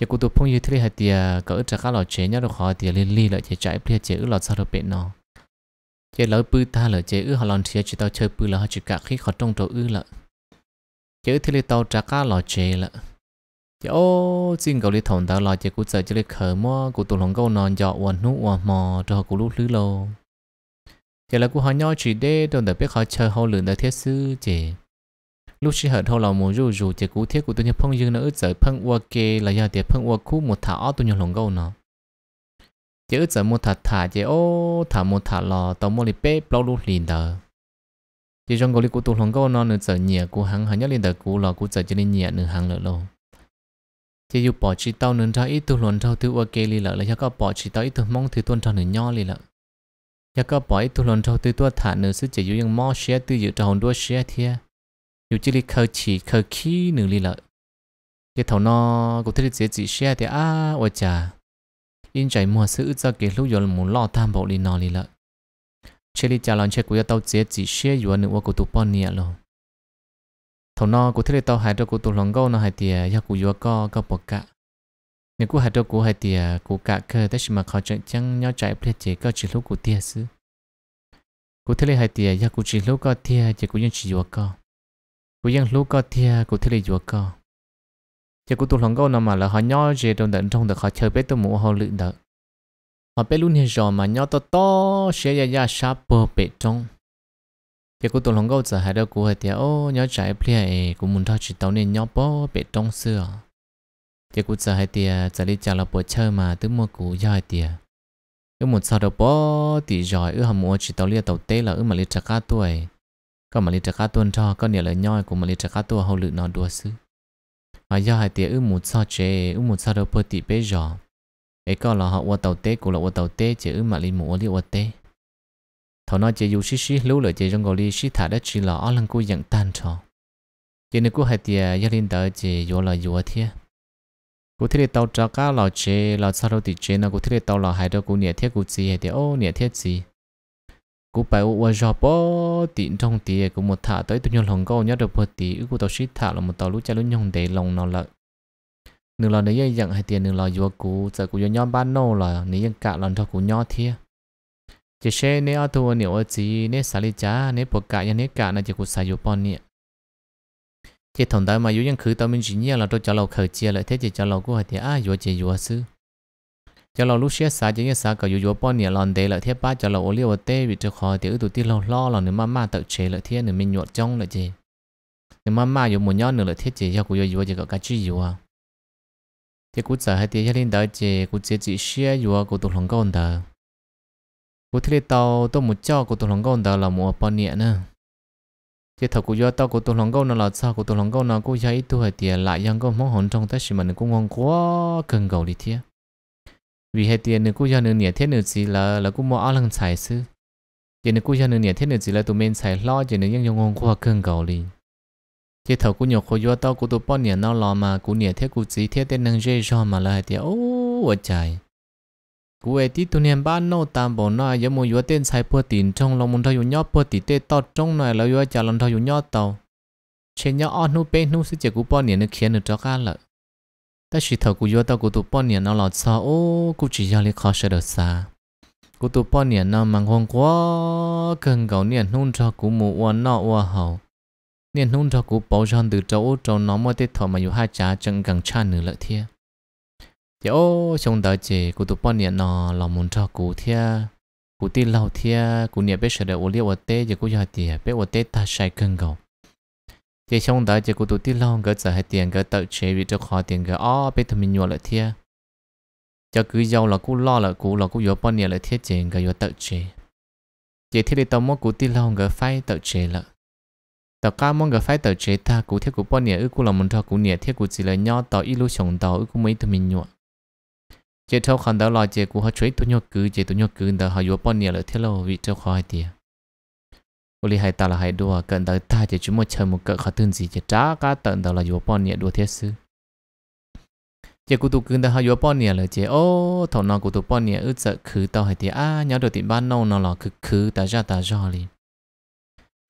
giờ cụ tôi phong như thế hay thì cỡ trả cá lọt chế nhớ đồ khó thì liên li lại chỉ chạy bia chế ư lọt sao được bệnh nó chế lỡ bư ta lỡ chế ư họ lòn chia chỉ tao chơi bư là họ chỉ cả khi khó trong trâu ư lợ chế ư thế li tàu trả cá lọt chế lợ giờ xin cậu đi thòng tao lo chỉ cú sợ chỉ lấy khởi mua cú tụ lòng câu non dọ quần nút quần mò cho cú lúc lứ lâu giờ là cú hỏi nhau chỉ để đồn đợi biết họ chờ hậu lượng đã thiết sư chỉ lúc chỉ hở thâu lòng muốn rủ rủ chỉ cú thiết cú tụ nhau phong dương nó ướt sợ phong qua kê là do tiệt phong qua khu một thảo tụ nhập lòng câu nó chỉ ướt sợ một thả thả chỉ ô thả một thả lò tàu mua lì bê bao lúc liền tờ chỉ trong cú đi cú tụ lòng câu nó nữa sợ nhẹ cú hăng hở nhất liền tờ cú lò cú sợ chỉ nên nhẹ nửa hăng lợ lâu chỉ dù bỏ chỉ tao nên ra ít tu luận ra tu ok li lợ là cho các bỏ chỉ tao ít tu mong thì tuân ra nửa nho li lợ cho các bỏ ít tu luận ra tu tu thả nửa sức chỉ dù ยัง mò xe tu dự tròn đua xe thia dù chỉ li khơi chỉ khơi khí nửa li lợ cái thầu nó cũng thấy dễ chỉ xe thì à ôi chà in chạy mua sự cho cái lúc giờ muốn lo tham bộ li nọ li lợ chỉ li trả lòng chơi của tao dễ chỉ xe dù nữa của tụ bọn nhẹ rồi thầu nó của thế tao hai cho của tụ lòng gấu nó hai tiền do của vua co co bọc cả nếu của hai cho của hai tiền của cả cơ tới mà khó chuyện chẳng nhau chạy ple chế có chỉ lúc của tiền xứ của thế hai tiền nhà của chỉ lúc có tiền chỉ của vẫn chỉ vua co của dân lúc có tiền của thế vua co chỉ của tụ lòng gấu nó mà là họ nhau về trong đợt trong đợt họ chơi bé tụ mũ họ lự đợt họ bé luôn hiện giờ mà nhau to to sẽ ra ra sáp bờ bể trong giờ cô tôi lòng câu giờ hai đứa cô hai tiếc ô nhớ trái plei cô muốn thao chỉ tàu nên nhóc bỏ bể trong xưa giờ cô giờ hai tiếc giờ đi chào là bộ chơi mà tứ mua cô giờ hai tiếc cứ một sao đâu bỏ thì giỏi ư hầm mua chỉ tàu lia tàu tê là ư mà lia trả cá tuổi có mà lia trả cá tuần cho có nhiều lời nhoi của mà lia trả cá tuổi hậu lự nó đua xứ mà giờ hai tiếc ư một sao chế ư một sao đâu bỏ thì bé giỏi ấy có là họ qua tàu tê cũng là qua tàu tê chứ ư mà lia mua lia qua tê thọ nói chơi dù xí xí lú lửa chơi trong gò li xí thả đất chỉ là ở lăng cô dạng tan cho chỉ nên cô hay tiề gia đình đỡ chỉ dù là dù thế cô thấy tàu trả cá lò chế lò sao đâu thì chế nó cô thấy tàu lò hai đứa cô nhẹ thiết cô gì hay tiề ô nhẹ thiết gì cô phải ô ô giọt bó tiện trong tiề cô một thả tới tụi nhau lòng câu nhớ được bớt tí cô tàu xí thả là một tàu lú cha lú nhông để lòng nó lợi nửa này nếu dạng hay tiền nửa là dù cũ giờ cũ nhóm ban nô là nếu dạng cả lần cho cũ nhỏ thiệt chỉ xe nè ở thua nhiều ở chỉ nè xả lý chả nè bột cả nhà nè cả là chỉ cũng xài dụng bao nè chỉ thằng đó mà yếu vẫn khử tao mình chỉ nhớ là tôi cho lâu khởi chia lại thế chỉ cho lâu cũng hay thì à yếu chỉ yếu sư cho lâu lúc xe xả chỉ nhớ xả cả yếu yếu bao nè lần đấy lại thế ba cho lâu ô liu tê bị cho khỏi thì tụi ti lâu lo là nếu mà mà tự chế lại thế nếu mình nhột trong lại chỉ nếu mà mà yếu một nhon nữa lại thế chỉ cho cũng yếu yếu chỉ có cái chi yếu à thế cũng sợ hay thì cho nên đó chỉ cũng chỉ chỉ xe yếu cũng tụi lòng con đó bố thế tàu tôi một cho cô tôi lòng gấu đó là một bao nhiêu nữa cái thằng của do tao của tôi lòng gấu nó là sao Cô tôi lòng gấu nó cũng dạy tôi hơi tiền lại dân có món hồn trong tất sự nó cũng ngon quá cần gấu đi thiệt. vì hai tiền nữa cô do nó nhẹ thế nữa chỉ là là cũng mua ăn lăng xài xứ chế nó cũng do nó nhẹ thế nữa chỉ là tụi mình xài lo chế nữa dân ngon quá cần gấu đi cái thằng của nhiều khối do tao của tôi bao nhiêu nó lo mà cô nhẹ thế cô chỉ thế tên năng dễ cho mà là hai tiền ô trời กูเอที่ตุเนียนบ้านโน่ตามบ่อน้อยยมยัวเต้นใช้พ่อตีนจงลงมุนทอยู่ยอดพ่อตีเต้ตอดจงหน่อยแล้วยัวจะลงทอยู่ยอดเตาเชนยอออนนูเป็นูสิเจกูป้อนเนี่ยนึกเขียนนึกจอกันละแต่ชีเถากูยัวตากูตุป้อนเนี่ยนอหลอดซาโอ้กูจียาลิคอเสดซากูตุป้อนเนี่ยนอมังฮงก่วเกิงเก่าเนี่ยนุ่นจอกูมูอวนนอว้วเฮาเนี่ยนุ่นจอกูปอชันตือจอโอจอน้องมัเตถอมาอยู่ห้าจ้าจังกังชาเหนือละเทีย thì ô trong đời chỉ cụ tụ bọn nhện nó là muốn cho cụ thia cụ tin lâu thia cụ nhện biết sửa để ô liu ở tê giờ cụ giờ thì biết ở tê ta sai cân cầu thì trong đời chỉ cụ tụ tin lâu cái giờ hay tiền cái tự chế bị cho khó tiền cái ó biết thằng mình nhọ lại thia cho cứ giàu là cụ lo là cụ là cụ yếu bọn nhện lại thiết tiền cái yếu tự chế chỉ thiết đi tao muốn cụ tin lâu cái phải tự chế lại tao cá mong cái phải tự chế ta cụ thiết cụ bọn nhện ư cụ là muốn cho cụ nhện thiết cụ chỉ là nhau tao ít lúc chồng tao ư cụ mấy thằng mình nhọ chế thâu khẩn đó là chế của họ chơi tu nhớ cứ chế tu nhớ cứ đó họ yếu bao nhiêu là thế lâu vị thâu khó hay tiền cô li hay ta là hay đùa cần đó ta chế chúng một chơi một cỡ khó tương gì chế trả cả tận đó là yếu bao nhiêu đùa thiết sư chế cụ tụ cứ đó họ yếu bao nhiêu là chế ô thằng nào cụ tụ bao nhiêu ước sợ cứ tao hay tiền à nhớ được tiền ban nâu nó là cứ cứ ta ra ta ra liền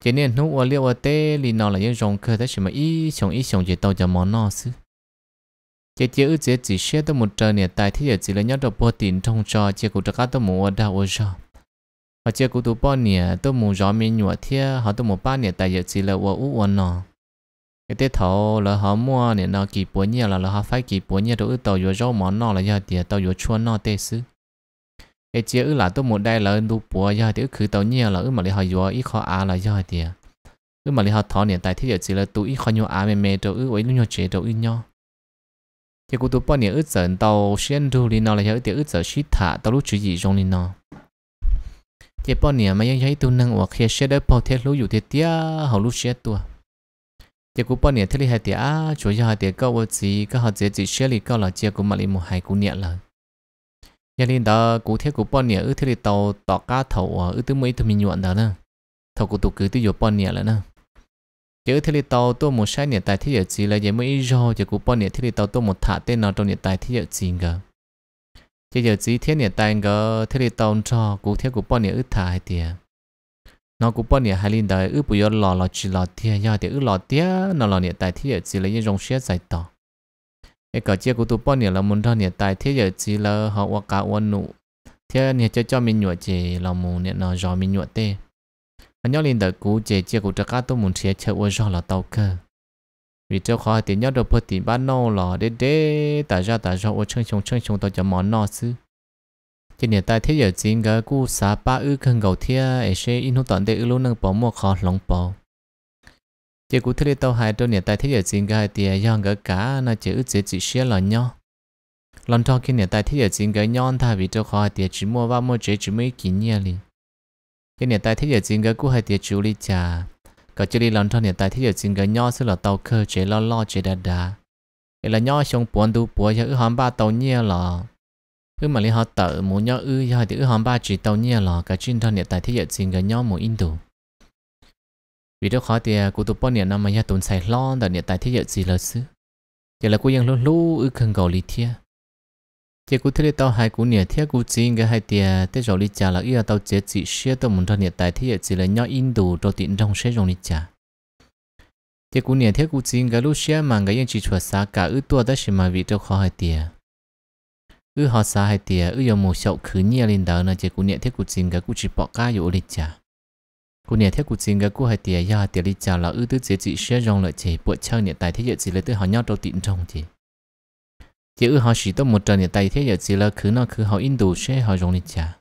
chế nên hú ở liệu ở tê li nó là những dòng cơ thế mà ý chồng ý chồng chế tao cho món nó sư chế chế ư chỉ xe tới một trời nè tại thế giới chỉ là nhớ được bố tiền trong trò chế cụ trắc tới một ở đâu rồi họ chế cụ tụ bao nè tới một gió mi nhụa thế họ tới một ba nè tại giờ chỉ là ở u ở nọ cái tết thầu là họ mua nè nó kỳ bốn nhà là là họ phải kỳ bốn nhà đâu ư tàu vừa rau món nọ là giờ tiền tàu vừa chua nọ thế xứ cái chế ư là tới một đây là đủ bùa giờ thì ư khử tàu nhà là ư mà lại họ vừa ít khó à là giờ tiền ư mà lại họ thọ nè tại thế giới chỉ là tụ ít khó nhau à mềm mềm đâu ư ấy nó nhau chế đâu ư nhau thì cụ tụ bao nhiêu ước giờ tàu xuyên du đi nó là nhớ thì ước giờ suy thả tàu lúc chỉ gì trong đi nó thì bao nhiêu mà nhớ tụ năng hoặc khi xe đỡ bao thiết lũ dụ thiết tía hầu lúc xe tua thì cụ bao nhiêu thiết lý hai tía chủ yếu hai tía câu vật gì các họ dễ chỉ xe lý câu là chia cụ mà lý một hai cụ nhẹ là nhà linh đó cụ thiết cô bao nhiêu ước thiết lý tàu tọt cá thầu ước thứ mấy thứ mình nhuận đó nè thầu cô tụ cứ tự dụ bao nhiêu là nè chứ thế thì tàu tôi một sai nhiệt tại thế giờ gì là vậy mới do giờ cũng bao nhiệt thế thì tàu tôi một thả tên nào trong nhiệt tại thế giờ gì cả thế giờ gì thế nhiệt tài ngờ thế thì tàu cho cũng thế cũng bao nhiệt ướt thả hay tiề nó cũng bao nhiệt hai linh đời ướt bùi lò lò chỉ lò tiề giờ thì ướt lò tiề nó lò nhiệt tại thế giờ gì là những dòng xe giải tỏ cái cờ chia của tôi bao nhiệt là muốn ra nhiệt tại thế giờ gì là họ qua cả quan nụ thế nhiệt cho cho mình nhụa chỉ là muốn niệm nó gió mình nhụa tê anh nhau linh đã cú chế chế của trắc tôi muốn chế chơi với rõ là tàu cơ vì cho khó thì nhau được phải thì bán nô lò để để tại ra tại ra ô chân chống chân chống tôi cho món nọ chứ trên hiện tại thế giờ chính cái cú xá ba ư cần cầu thia ấy sẽ in hút toàn để ư luôn nâng bỏ mua khó lòng bỏ chỉ cú thế tàu hai trong hiện tại thế giờ chính cái thì do cái cả nó chỉ ư chỉ chỉ xe là nhau lần trong khi hiện tại thế giờ chính cái nhon thay vì cho khó thì chỉ mua và mua chế chỉ mấy kỷ niệm liền cái niệm tai thiết giờ chính cái của hai tiệt chú lý cha có chú lý lòng trong niệm tai thiết giờ chính cái nhỏ sẽ là tàu khơi chế lo lo chế đà đà cái là nhỏ xong buồn đủ buồn cho ư hóm ba tàu nhiều lọ ư mà lý họ tự muốn nhỏ ư cho thì ư hóm ba chỉ tàu nhiều lọ cái chuyên trong niệm tai thiết giờ chính cái nhỏ muốn in đủ vì đó khó thì à, cụ tụ bao niệm năm mà nhà tuần xài lo đã niệm tai thiết giờ gì là xứ giờ là cô cô ยัง luôn luôn ư cần cầu lý thiệt chỉ cú thế tao hai cú nè thế cú chỉ cái hai tia tới rồi đi trả là yêu tao chết chỉ xe tao muốn ra nè tại thế chỉ là nhau in đủ cho tiện trong xe rồi đi trả thế cú nè thế cú chỉ cái lúc xe mà cái yên chỉ chuột xa cả ư tua đó xem mà vì tao khó hai tia ư họ xa hai tia ư yêu một sậu khứ nhia lên đó nè chỉ cú nè thế cú chỉ cái cú chỉ bỏ cá vô đi trả cú nè thế cú chỉ cái cú hai tia ya hai tia đi trả là ư tứ chết chỉ xe rồi lại chỉ bộ chơi nè tại thế chỉ là tứ họ nhau cho tiện trong chỉ chỉ chứ họ chỉ tông một trận nhiệt tay thế giờ chỉ là cứ nó cứ họ in đủ sẽ họ dùng đi chả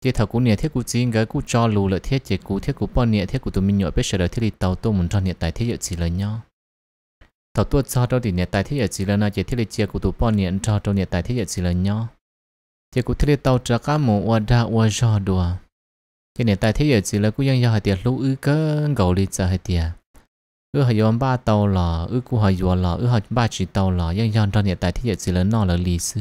chỉ thảo cũng nhiệt thiết cú chính cái cú cho lù lợi thiết chỉ cú thiết cú bao nhiệt thiết của tụi mình nhọ biết sợ đời thiết đi tàu tôi muốn trận nhiệt tay thế giờ chỉ là nhỏ thảo tôi cho đâu thì nhiệt tay thế giờ chỉ là nó chỉ thiết đi chia của tụi bao nhiệt cho trong nhiệt tay thế giờ chỉ là nhỏ chỉ cú thiết đi tàu trả cả một oa đa oa do đùa chỉ nhiệt tay thế giờ chỉ là cũng dân do hai tiệt lũ ư cơ gầu đi trả hai tiệt ư họ yếm ba tàu lò ư cụ họ yếm lò ư họ ba chỉ tàu lò yang yang trong hiện tại thì chỉ lớn nọ là lì sư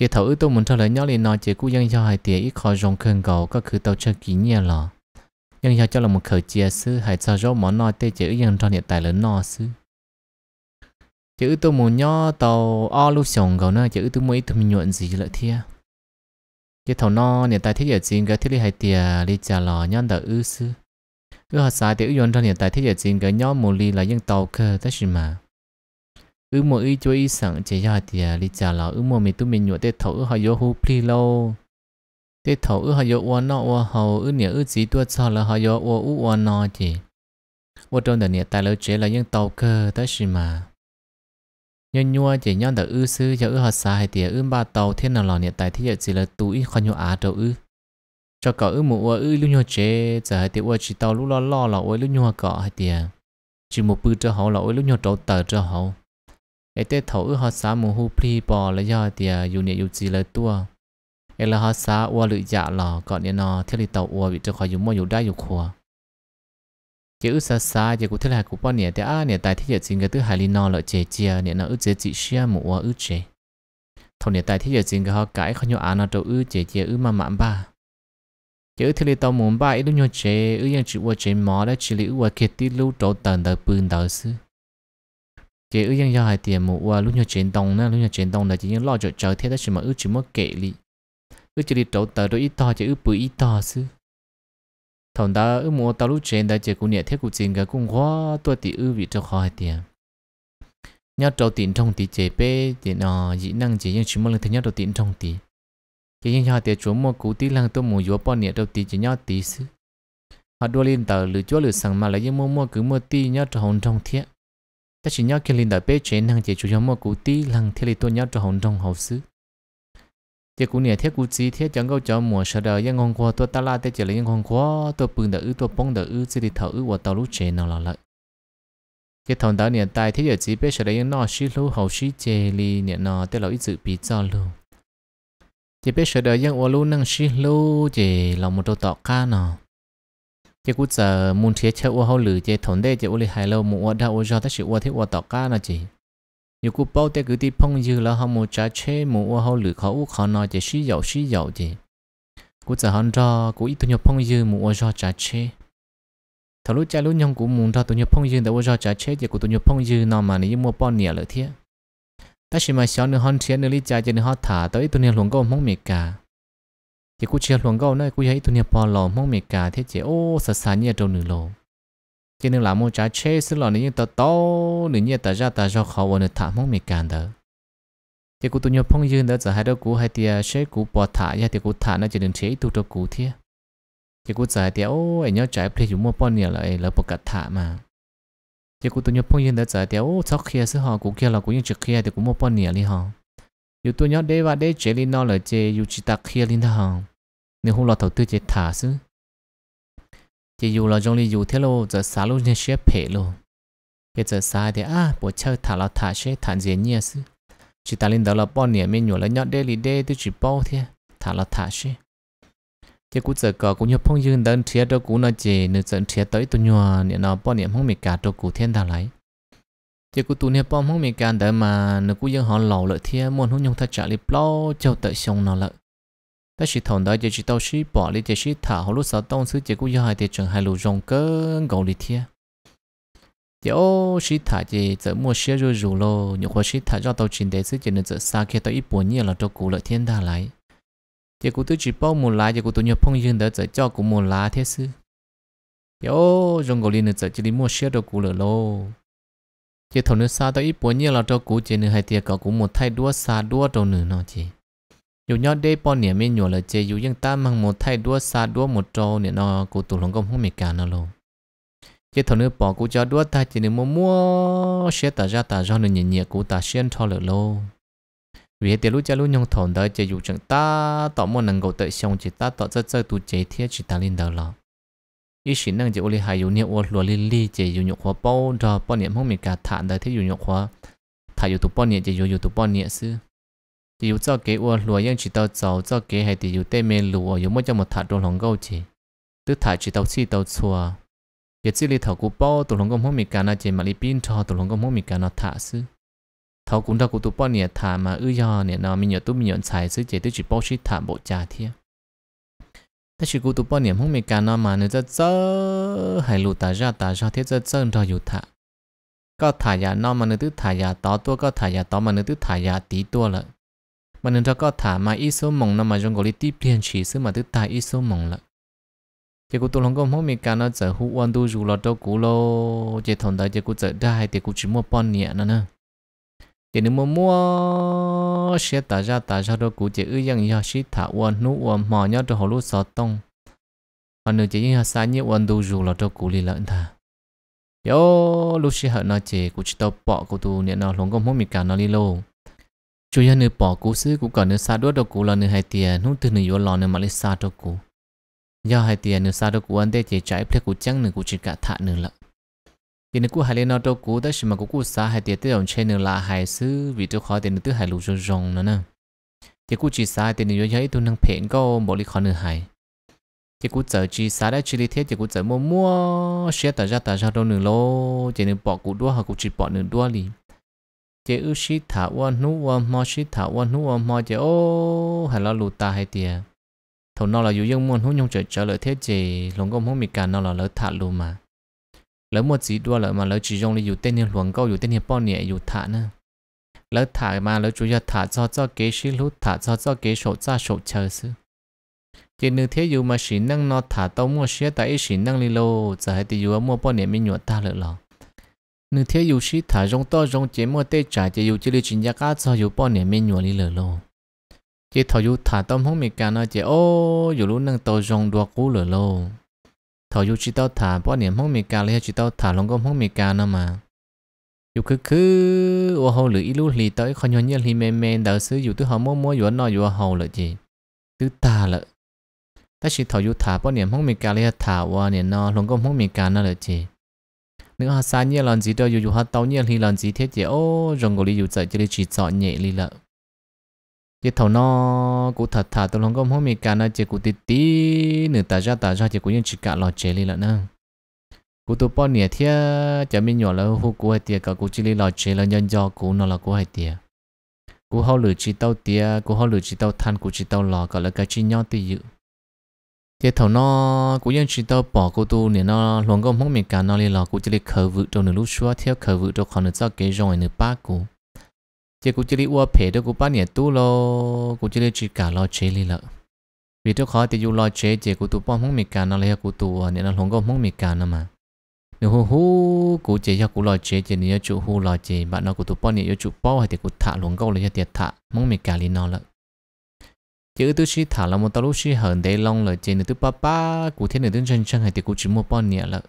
chỉ thầu ư tôi muốn cho lớn nhỏ lên nó chỉ cụ yang yang hai tiền ít khó dùng cần cầu có cứ tàu chơi kỹ nhẹ lò yang yang cho là một khởi chia sư hay cho rau món nó tê chỉ ư yang trong hiện tại lớn nọ sư chữ tôi muốn nhỏ tàu o lu sòng cầu nữa chữ tôi muốn ít tôi nhuận gì lợi thia chỉ thầu nọ hiện tại thế giới gì cái thế lý hai tiền lý trả lò nhân đỡ ư sư cứ hạt sai thì ứng dụng trong hiện tại thiết giới chính cái nhóm mù li là dân tàu cơ tất nhiên mà ứ mù ý chú ý sẵn chỉ ra thì lý trả là ứ mù mình tụi mình nhuộm tê thấu ứ họ vô hú pli lâu tê thấu ứ họ vô uan nọ uan hầu ứ nhớ ứ chỉ tua cho là họ vô uan ú uan nọ chỉ uan trong đời hiện tại lỡ chế là dân tàu cơ tất nhiên mà nhân nhua chế nhân đời ứ sư cho ứ hạt sai thì ứ ba tàu thiên nào lò hiện tại thiết giới chỉ là tụi khó nhua á trâu ứ cho cả ư mù ua ư lưu nhua chế giờ hai tiêu ua chỉ tao lúc lo lo là ua lưu nhua cọ hai tia chỉ một bữa cho hậu là ua lưu nhua trâu tờ cho hậu ai tê thấu ư họ xá mù hu pli bò là do hai tia dù nhẹ dù gì là tua ai là họ xá ua lự dạ lò cọ nhẹ nò thiết lì tàu ua bị cho khỏi dù mua dù đai dù khua chế ư xa xa chế cũng thiết là cũng bao nhẹ tia à nhẹ tại thiết giờ xin cái thứ hai lì nò là chế chia nhẹ nọ ư chế chỉ xia mù ua ư chế thầu nhẹ tại thiết giờ xin cái họ cãi không nhau à nọ trâu ư chế chia ư mà mạm ba chứ thì tao muốn bài lúc nhau chế ư yên chịu qua chế mỏ đã chỉ liệu qua kia tí lúc trổ tần đời bươn đời sư chế ư yên do hai tiền một qua lúc nhau chế đồng nè lúc nhau chế đồng là chỉ những lo cho chờ thế đó chỉ mà ư chỉ mất kệ li ư chỉ đi trổ tờ đôi ít to chế ư bự ít to sư thằng ta ư mua tao lúc chế đã chế cũng nhẹ thế cũng chính cái cũng khó tôi thì ư vị cho khó hai tiền nhau trâu tiền trong thì chế bê thì nó dĩ năng chế nhưng chỉ mất lần thứ nhau trâu tiền trong thì chỉ những họ tiệt chúa mua cú tí lăng tôi mua chúa bao nhiêu đâu tí chỉ nhau tí xứ họ đua lên tờ lửa chúa lửa sẵn mà lại như mua mua cứ mua tí nhau cho hồn trong thiết ta chỉ nhau kia lên tờ bế chế hàng chỉ chủ nhau mua cú tí lăng thiết lý tôi nhau cho hồn trong hậu xứ chỉ cú nè thiết cú chỉ thiết chẳng câu cho mua sợ đời những ngon khoa tôi ta la tê chỉ là những ngon khoa tôi bưng đỡ ư tôi bông đỡ ư chỉ đi thở ư và tàu lúc chế nào là lợi cái thằng đó nè tài thiết giờ chỉ bế sợ đời những nọ xí lú hậu xí chê li nè nọ tê lão ít dự bị cho luôn chỉ biết sợ đời dân ô lu năng xí lu chỉ lòng một đồ tọ ca nọ chỉ cú giờ muốn thiết chơi ô hậu lử chỉ thốn đây chỉ ô li hai lâu muốn ô đau ô do tất sự ô thiết ô tọ ca nọ chỉ nếu cú bao tê cứ đi phong dư là họ muốn trả chế muốn ô hậu lử khó u khó nọ chỉ xí dầu xí dầu chỉ cú giờ hắn ra cú ít tu nhập phong dư muốn ô do trái chế thằng lúc cha lúc nhông cú muốn cho tu nhập phong dư để ô do trái chế chỉ cú tu nhập phong dư nọ mà nếu mua bao nhiêu lợi thiết ta chỉ mà xóa nửa hòn chiến nửa lít trái chỉ nửa hót thả tới tụi nè luồng câu mong mệt cả chỉ cú chia luồng câu nơi cú thấy tụi nè bỏ lò mong mệt cả thế chỉ ô sợ sá nhẹ trâu nửa lò chỉ nửa làm một trái chê xứ lò nửa như tờ to nửa như ta ra ta cho khó và nửa thả mong mệt cả đó chỉ cú tụi nè phong dương đó giờ hai đầu cú hai tia chê cú bỏ thả ya thì cú thả nó chỉ đừng chế tụi trâu cú thế chỉ cú giải hai tia ô ấy nhớ trái phải dùng một bò nè là là bò cắt thả mà thì cũng tụi nhớ phong yên đã giải tiêu sau khi sư họ cũng kia là cũng như trước kia thì cũng một bao nhiêu đi ha yêu tụi nhớ đây và đây chế linh nó là chế yêu chỉ tắc kia linh ha nếu không là đầu tư chế thả sư chế yêu là trong linh yêu thế lo giờ xả luôn nên sẽ phê lo cái giờ xả thì à bộ chơi thả là thả sẽ thả dễ nhẹ sư chỉ ta linh đó là bao nhiêu mình nhớ là nhớ đây đi đây tôi chỉ bao thế thả là thả sẽ chỉ cú giờ có cũng như phong dương đơn chia cho cú nó chỉ nửa trận chia tới tu nhỏ niệm nó bao niệm không mệt cả cho cú thiên đà lấy chỉ cú tu niệm bao không mệt cả đỡ mà nửa cú dân họ lẩu lợi thiên muốn hôn nhung thật trả lip lo cho tới sông nó lợi ta chỉ thằng đó chỉ chỉ tao chỉ bỏ đi chỉ thả họ lúc sau tông xứ chỉ cú dân hai thì trường hai lù rong cơ gầu đi thiên chỉ ô chỉ thả chỉ giờ mua xe rồi rủ lô nhục hoa chỉ thả cho tao chỉ để xứ chỉ nửa giờ xa kia tới ít buồn nhiều là cho cú lợi thiên đà lấy giờ cô tôi chỉ bao một lá giờ cô tôi nhớ phong yên đó giờ cho cô một lá thế sư yo trong cổ liền giờ chỉ đi mua xe đồ cụ lỡ lô giờ thầu nước xa tôi ít bốn nhiều là cho cụ chỉ nữa hai tiệc có cụ một thay đua xa đua đồ nữa nó chỉ dù nhau đây bọn nè mới nhỏ là chơi dù nhưng mang một thay đua xa đua một trâu nè nó cụ tụ công không mệt cả nó luôn chỉ thằng nữa bỏ cụ cho đua ta chỉ nên mua mua xe tà ra tà ra nên nhẹ nhẹ cụ ta xuyên cho lỡ vì thế lúc cha lúc nhung thổn đời chỉ dù chẳng ta tỏ một năng cầu tự xong chỉ ta tỏ rất rất tu chơi thế chỉ ta lên đầu lo ý sĩ năng chỉ uli hai dù niệm ô lúa li li chỉ dù nhục hóa bao cho bao niệm không mình cả thản đời thế dù nhục hóa thả dù tu bao niệm chỉ dù dù tu bao niệm sư chỉ dù cho kế ô lúa nhưng chỉ tao giàu cho kế hay thì dù tê mê lúa dù mỗi cho một thả trong lòng câu chỉ tức thả chỉ tao chỉ tao chua, chỉ chỉ li thảo cú bao tu lòng câu không mình cả na chỉ mà li pin cho tu lòng câu không mình cả nó thả sư thọ cũng đâu cũng tụ bao nhiêu thả mà ư do nè nó mình nhớ tụ mình nhớ xài sức chế tụ chỉ bao shit thả bộ trà thiệt ta chỉ cụ tụ bao nhiêu không mấy cả nó mà nữa rất rất hay lụt ta ra ta ra thiết rất rất rồi dụ thà có thả giả nó mà nữa tứ thả giả tó tua có thả giả tó mà nữa tứ thả giả tí tua lợ mà nữa có thả mà ít số mỏng nó mà trong gọi là tiếp liền chỉ số mà tứ ta ít số mỏng lợ chỉ cụ tụ lòng công không mấy cả nó giờ hú quan tu dù lo đâu cũ lo chỉ thằng đó chỉ cụ giờ ra thì cụ chỉ mua bao nhiêu nữa nữa thì nếu mà mua xe tả ra tả ra đó cũng chỉ ư dân nhau xí thả uan nú uan mò nhau cho họ lúc sọ tông còn nếu chỉ như xa như uan đu dù là cho cụ lì lợn thả yo lúc xí hở nó chỉ cũng chỉ tao bỏ cụ tu nè nó luôn công mỗi mình cả nó đi lô chủ nhân nửa bỏ cụ xứ cũng còn nửa xa đuốt đâu cụ là nửa hai tiền nút từ nửa yo lò nửa mà lấy xa cho cụ do hai tiền nửa xa đâu cụ anh tê chỉ trái ple cụ trắng nửa cụ chỉ cả thả nửa lợn ยินีกูหาเลนอตกูแต่ชิมกูกูสาหเตียเตยองเชนลาไฮซื้อวิจตขอเดตนต้อหายลูจงนะนะจะกูจีสาเดตนยอยย้าตุนังเพนก็บริคอนหายจะกูเจอจีสาได้ชีลิเทจะกูเจอมัวมัวเชียต่จะแต่จะโดนหนึ่งโลเจะนึ่ปอกกูด้วยหากูจีปอกหนึ่งด้วยลีเจะอุชิตาวนุวมอชิตาวนุวมอจะโอหฮลลูตาหายเตียทนนอเราอยู่ยังมวนหุ่นยงเจอเจอเลยเทเจีหลงก็ม่มีการนอเราเลยถาลูมา lỡ một chỉ đua lỡ mà lỡ chỉ dùng để dù tên hiệp luận câu dù tên hiệp bao nhiêu dù thả nữa lỡ thả mà lỡ chủ yếu thả cho cho kế sĩ lú thả cho cho kế sổ ra sổ chờ sư chỉ nữ thế dù mà chỉ năng nó thả tao mua xe tại chỉ năng li lô giờ hay thì dù mua bao nhiêu mình nhuận ta lỡ lò nữ thế dù chỉ thả rong to rong chế mua tê trả chỉ dù chỉ li chính giá cá cho dù bao nhiêu mình nhuận li lỡ lò. chỉ thảo dù thả tao không mình cả nó chỉ ô dù lú năng to rong đua cú lỡ lò thầu dù chỉ tao thả bao niệm mong mì cà lấy chỉ tao thả lòng có mong mì cà nó mà dù cứ cứ ô hầu lử ít li, lì tới khó nhon nhiên lì mềm mềm đỡ xứ dù tứ họ mua mua dù nó dù hầu lợi gì tứ ta lợi ta chỉ thầu dù thả bao niệm mong mì cà lấy thả qua niệm nó lòng có mong mì cà nó lợi gì nếu họ xa nhiên lần gì đó dù dù họ tao nhiên lì lần gì thế chứ ô rồng của lì dù chỉ lì chỉ sợ nhẹ li lợi cái thầu nó cũng thật thà tôi không có hôm mình cả nó chỉ cụ tí tí nửa tà ra tà ra chỉ cụ những chỉ cả lò chế li lận nữa cụ tôi bỏ nhẹ thia chả mình nhỏ là hô cụ hai tiệt cả cụ chỉ li lò chế là nhân do cụ nó là cụ hai tiệt cụ hao lử chỉ tao tiệt cụ hao lử chỉ tao than cụ chỉ tao lò cả là cái chi nhau tiệt dữ, cái thầu nó cũng những chỉ tao bỏ cụ tôi nè nó luôn có muốn mình cả nó li lò cụ chỉ li khờ vự trong nửa lúc xóa theo khờ vự trong khoảng nửa sau kế rồi nửa ba cụ chỉ cũng chỉ đi uo phe đó cũng bán nhà tu lo cũng chỉ đi chỉ cả lo chế đi lợ vì tôi khó thì dù lo chế chỉ cũng tu bom không mì cả nó lấy cũng tu nên nó không có không mì cả mà nếu hú hú cũng chỉ cho cũng lo chế chỉ nếu chụp hú lo chế bạn nó cũng tu bom nếu chụp bao hay thì cũng thả luôn câu lấy cho tiệt thả không mì cả li nó lợ chỉ tôi chỉ thả là một tao lúc chỉ hận để lòng lợ chỉ nếu tôi ba ba cũng thế nếu tôi chân chân hay thì cũng chỉ mua bom nhẹ lợ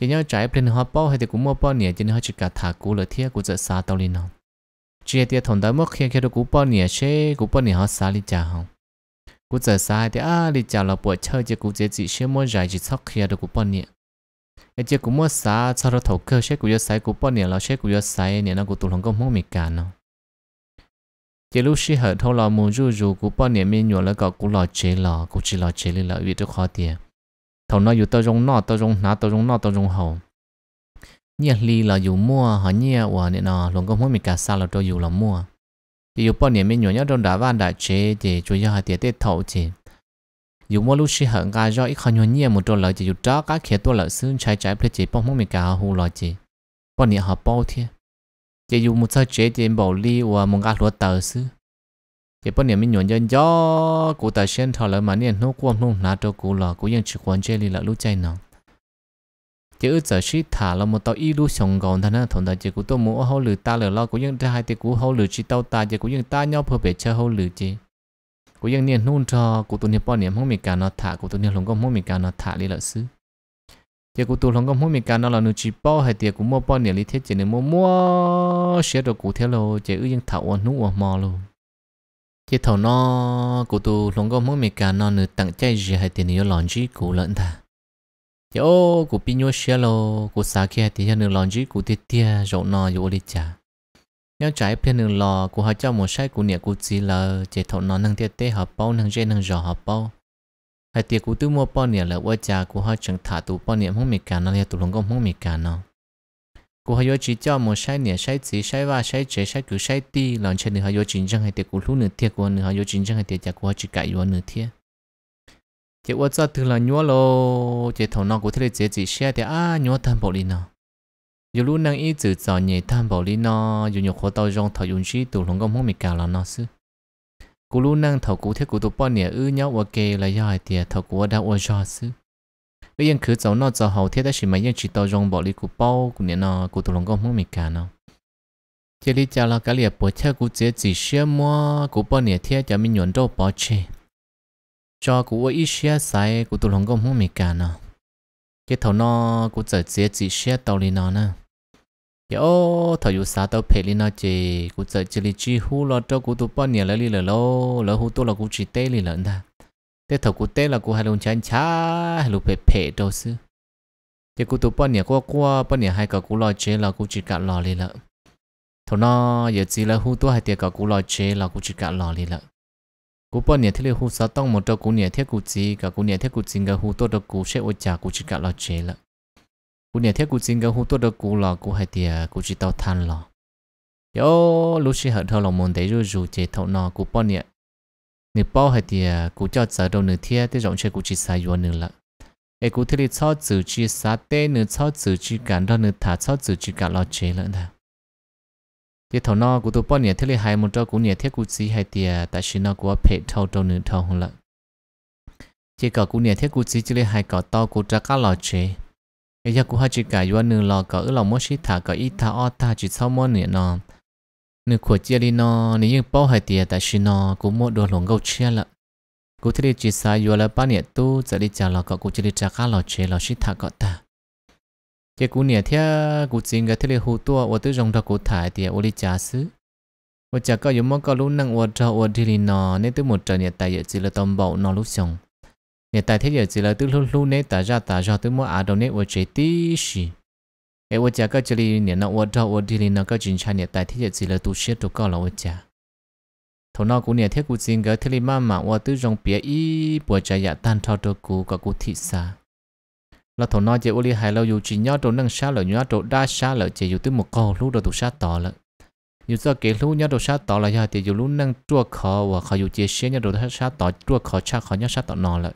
chỉ nhau trái bên hoa bao hay thì cũng mua bom nhẹ chỉ nếu chỉ cả thả cũng lợ thiệt cũng sẽ xa tao li nó chia tia thằng đó mất khi cái đó cú bao nhiêu xe cú bao nhiêu họ xả đi chả không cú giờ xả thì à đi chả là bộ chơi chứ cú chỉ chỉ xe mua giải chỉ sóc khi đó cú bao nhiêu cái chứ cú mua xả sau nó thầu cơ xe cú giờ xài cú bao nhiêu là xe cú giờ xài nè nó cú tụi thằng công không mì cả nó chỉ lúc xí hở thâu là mù rù rù cú bao nhiêu mình nhổ là cậu cú lò chế lò cú chỉ lò chế lên là vì tôi khó tiền thằng nó dù tao rong nọ tao rong ná tao rong nọ tao rong hậu nhia li là dù mua họ nhia và nên nó luôn có mỗi mình cả sao là cho dù là mua thì dù bao nhiêu mình nhỏ nhau trong đã van đại chế thì chủ yếu là tiền tết thầu chỉ dù mua lúc xí hận cả do ít khó nhiều nhia một trong lợi chỉ dù đó các khía tôi lợi xương trái trái phải chỉ bọn mỗi mình cả hù lợi chỉ bao nhiêu họ bao thiệt chỉ dù một sao chế tiền bảo li và một cái lúa tờ xứ chỉ bao nhiêu mình nhỏ nhau do cụ tài sản thọ lợi mà nên nó quan luôn nát cho cụ là cũng yên chỉ quan chế li là lúc chơi nào chứ giờ sĩ thả là một tàu y lu sòng gòn thằng nó thằng ta chỉ cũng tôi muốn hậu lử ta lử lo cũng những hai thì cú hậu lử chỉ tàu ta chỉ cú những ta nhau phơi bể chơi hậu lử chứ cú những niên nôn cho cú tôi niệm bao niệm không mình cả nó thả cú tôi niệm lòng không mình cả nó thả đi lợi sư chỉ cú tôi lòng công không mình cả nó là nuôi chỉ bao hay tiệc cũng mua bao niệm lý thế chỉ nên mua mua sẽ được cú thế lo chỉ ư những thảo ăn nụ ăn mò luôn chỉ thảo nó cú tôi lòng công không mình cả nó nuôi tặng chay gì hai tiền nhiều lòng chỉ cú lợn thả yo cụ pin nhau xe lo cụ xả kia thì hiện nương lon chỉ cụ tiệt tiệt rộ nọ yo đi chả nhau trái phe nương lò cụ họ cho một sai cụ niệm cụ chỉ là chế thọ nọ năng tiệt tiệt họ bao năng dễ năng rò họ bao hay tiệt cụ tư mua bao niệm là qua chả cụ họ chẳng thả tụ bao niệm không mì cả nó là tụ lồng công không mì cả nó cụ họ chỉ cho một sai niệm sai chỉ sai va sai chế sai cứ sai ti lon trên nương họ chỉ chân hay tiệt cụ lúc nửa tiệt cụ nương họ chỉ chân hay tiệt chả cụ họ chỉ cãi yo nửa tiệt chị ua cho thường là nhua lo, chị thầu nó của thế là chị chỉ xe thì à nhua tham bảo lý nó dù lúc năng ý chữ cho nhẹ tham bảo lý nó dù nhiều khó tao rong thầu dùng chi tụ lòng công không bị cả là nó sư cú lúc năng thầu cú thế cú tụ bao nhẹ ư nhau và kê là do hai tiệt thầu cú đã ở cho sư bây giờ cứ cháu nó cho hậu thế đã chỉ mấy giờ chỉ tao rong bảo lý cú bao cú nhẹ nó cú tụ lòng công không bị cả nó chỉ lý cha là cái liệt bộ chơi cú chỉ chỉ xe mua cú bao nhẹ thế cho mình nhuận đâu bao chơi cho cú ấy xe sai cú tụi lòng công không mì cả nè cái thầu nó cú chở chế chỉ xe tàu đi nó nè cái ô thầu dù sao tàu phải đi nó chỉ cú chở chỉ đi chi hu lo cho cú tụi bọn nhà lấy đi là lo lỡ hu tụi là cú chỉ tê đi là ta thế thầu cú tê là cú hai lông chán chá hai lông phải phải đâu xứ thì cú tụi bọn nhà qua qua bọn nhà hai cả cú lo chế là cú chỉ cả lo đi là thầu nó giờ chỉ là hú tụi hai tiệc cả cú lo chế là cú chỉ cả lo đi là cú bỏ nhà thiết liệu hú sáu tông một trâu cú nhà thiết cú chỉ cả cú nhà thiết cú chỉ cả hú tôi được cú sẽ ôi chả cú chỉ cả lo chế lợ cú nhà thiết cú chỉ cả hú tôi được cú lò cú hay tiề cú chỉ tao than lò yo lúc xí hận thâu lòng muốn đấy rồi dù chế thâu nọ cú bỏ nhà nửa bao hay tiề cú cho sợ đầu nửa thiết tới rộng chơi cú chỉ sai vô nửa lợ ai cú thiết liệu cho chữ chỉ sa tê nửa cho chữ chỉ cả đó nửa thả cho chữ chỉ cả lo chế lợ thà cái thầu nó của tôi bao nhiêu thế là hai một trâu của nhiều thế của chỉ hai tiền tại sự nó của phe thầu trâu nửa thầu hơn lại chỉ có của nhiều thế của chỉ chỉ là hai cỏ to của trà cá lò chế bây giờ cũng hai chỉ cả do nửa lò cỏ ở lòng mỗi xí thả cỏ ít thả o thả chỉ sau mỗi nửa nó nửa của chỉ là nó nếu như bao hai tiền tại sự nó của mỗi đồ lòng gấu chia lại của thế là chỉ sai do là ba nhiêu tu giờ đi trả lò cỏ của chỉ là trà cá lò chế lò xí thả cỏ ta chỉ cú nè thia cú xin cái thế là hồ tua ô tư rong ra cú thải thì ô đi trả xứ ô trả có giống mong có luôn năng ô cho ô thì lì nọ nên tới một trận nè tại giờ chỉ là tôm bầu nọ lúc xong nè tại thế giờ chỉ là tư lúc lúc nè tại ra tại ra tới mua à đâu nè ô chế tí xì ê ô trả có chỉ lì nè nọ ô cho ô thì lì nọ có chính xác nè tại thế giờ chỉ là tu sửa tu có là ô trả thổ nọ cú nè thế cú xin cái thế là mà mà ô tư rong bia y, bữa trả giờ tan thao cho cú có cú thị sa là thổ nói chỉ ô li hài lâu dù chỉ nhớ trộn nâng xa lỡ nhớ trộn đa xa lỡ chỉ dù tới một câu lúc đồ tụ xa tỏ lỡ dù cho kể lúc nhớ trộn xa tỏ là do thì dù lúc nâng chua khó và khó dù chỉ xe nhớ đồ xa tỏ chua khó cha khó nhớ xa tỏ nọ lỡ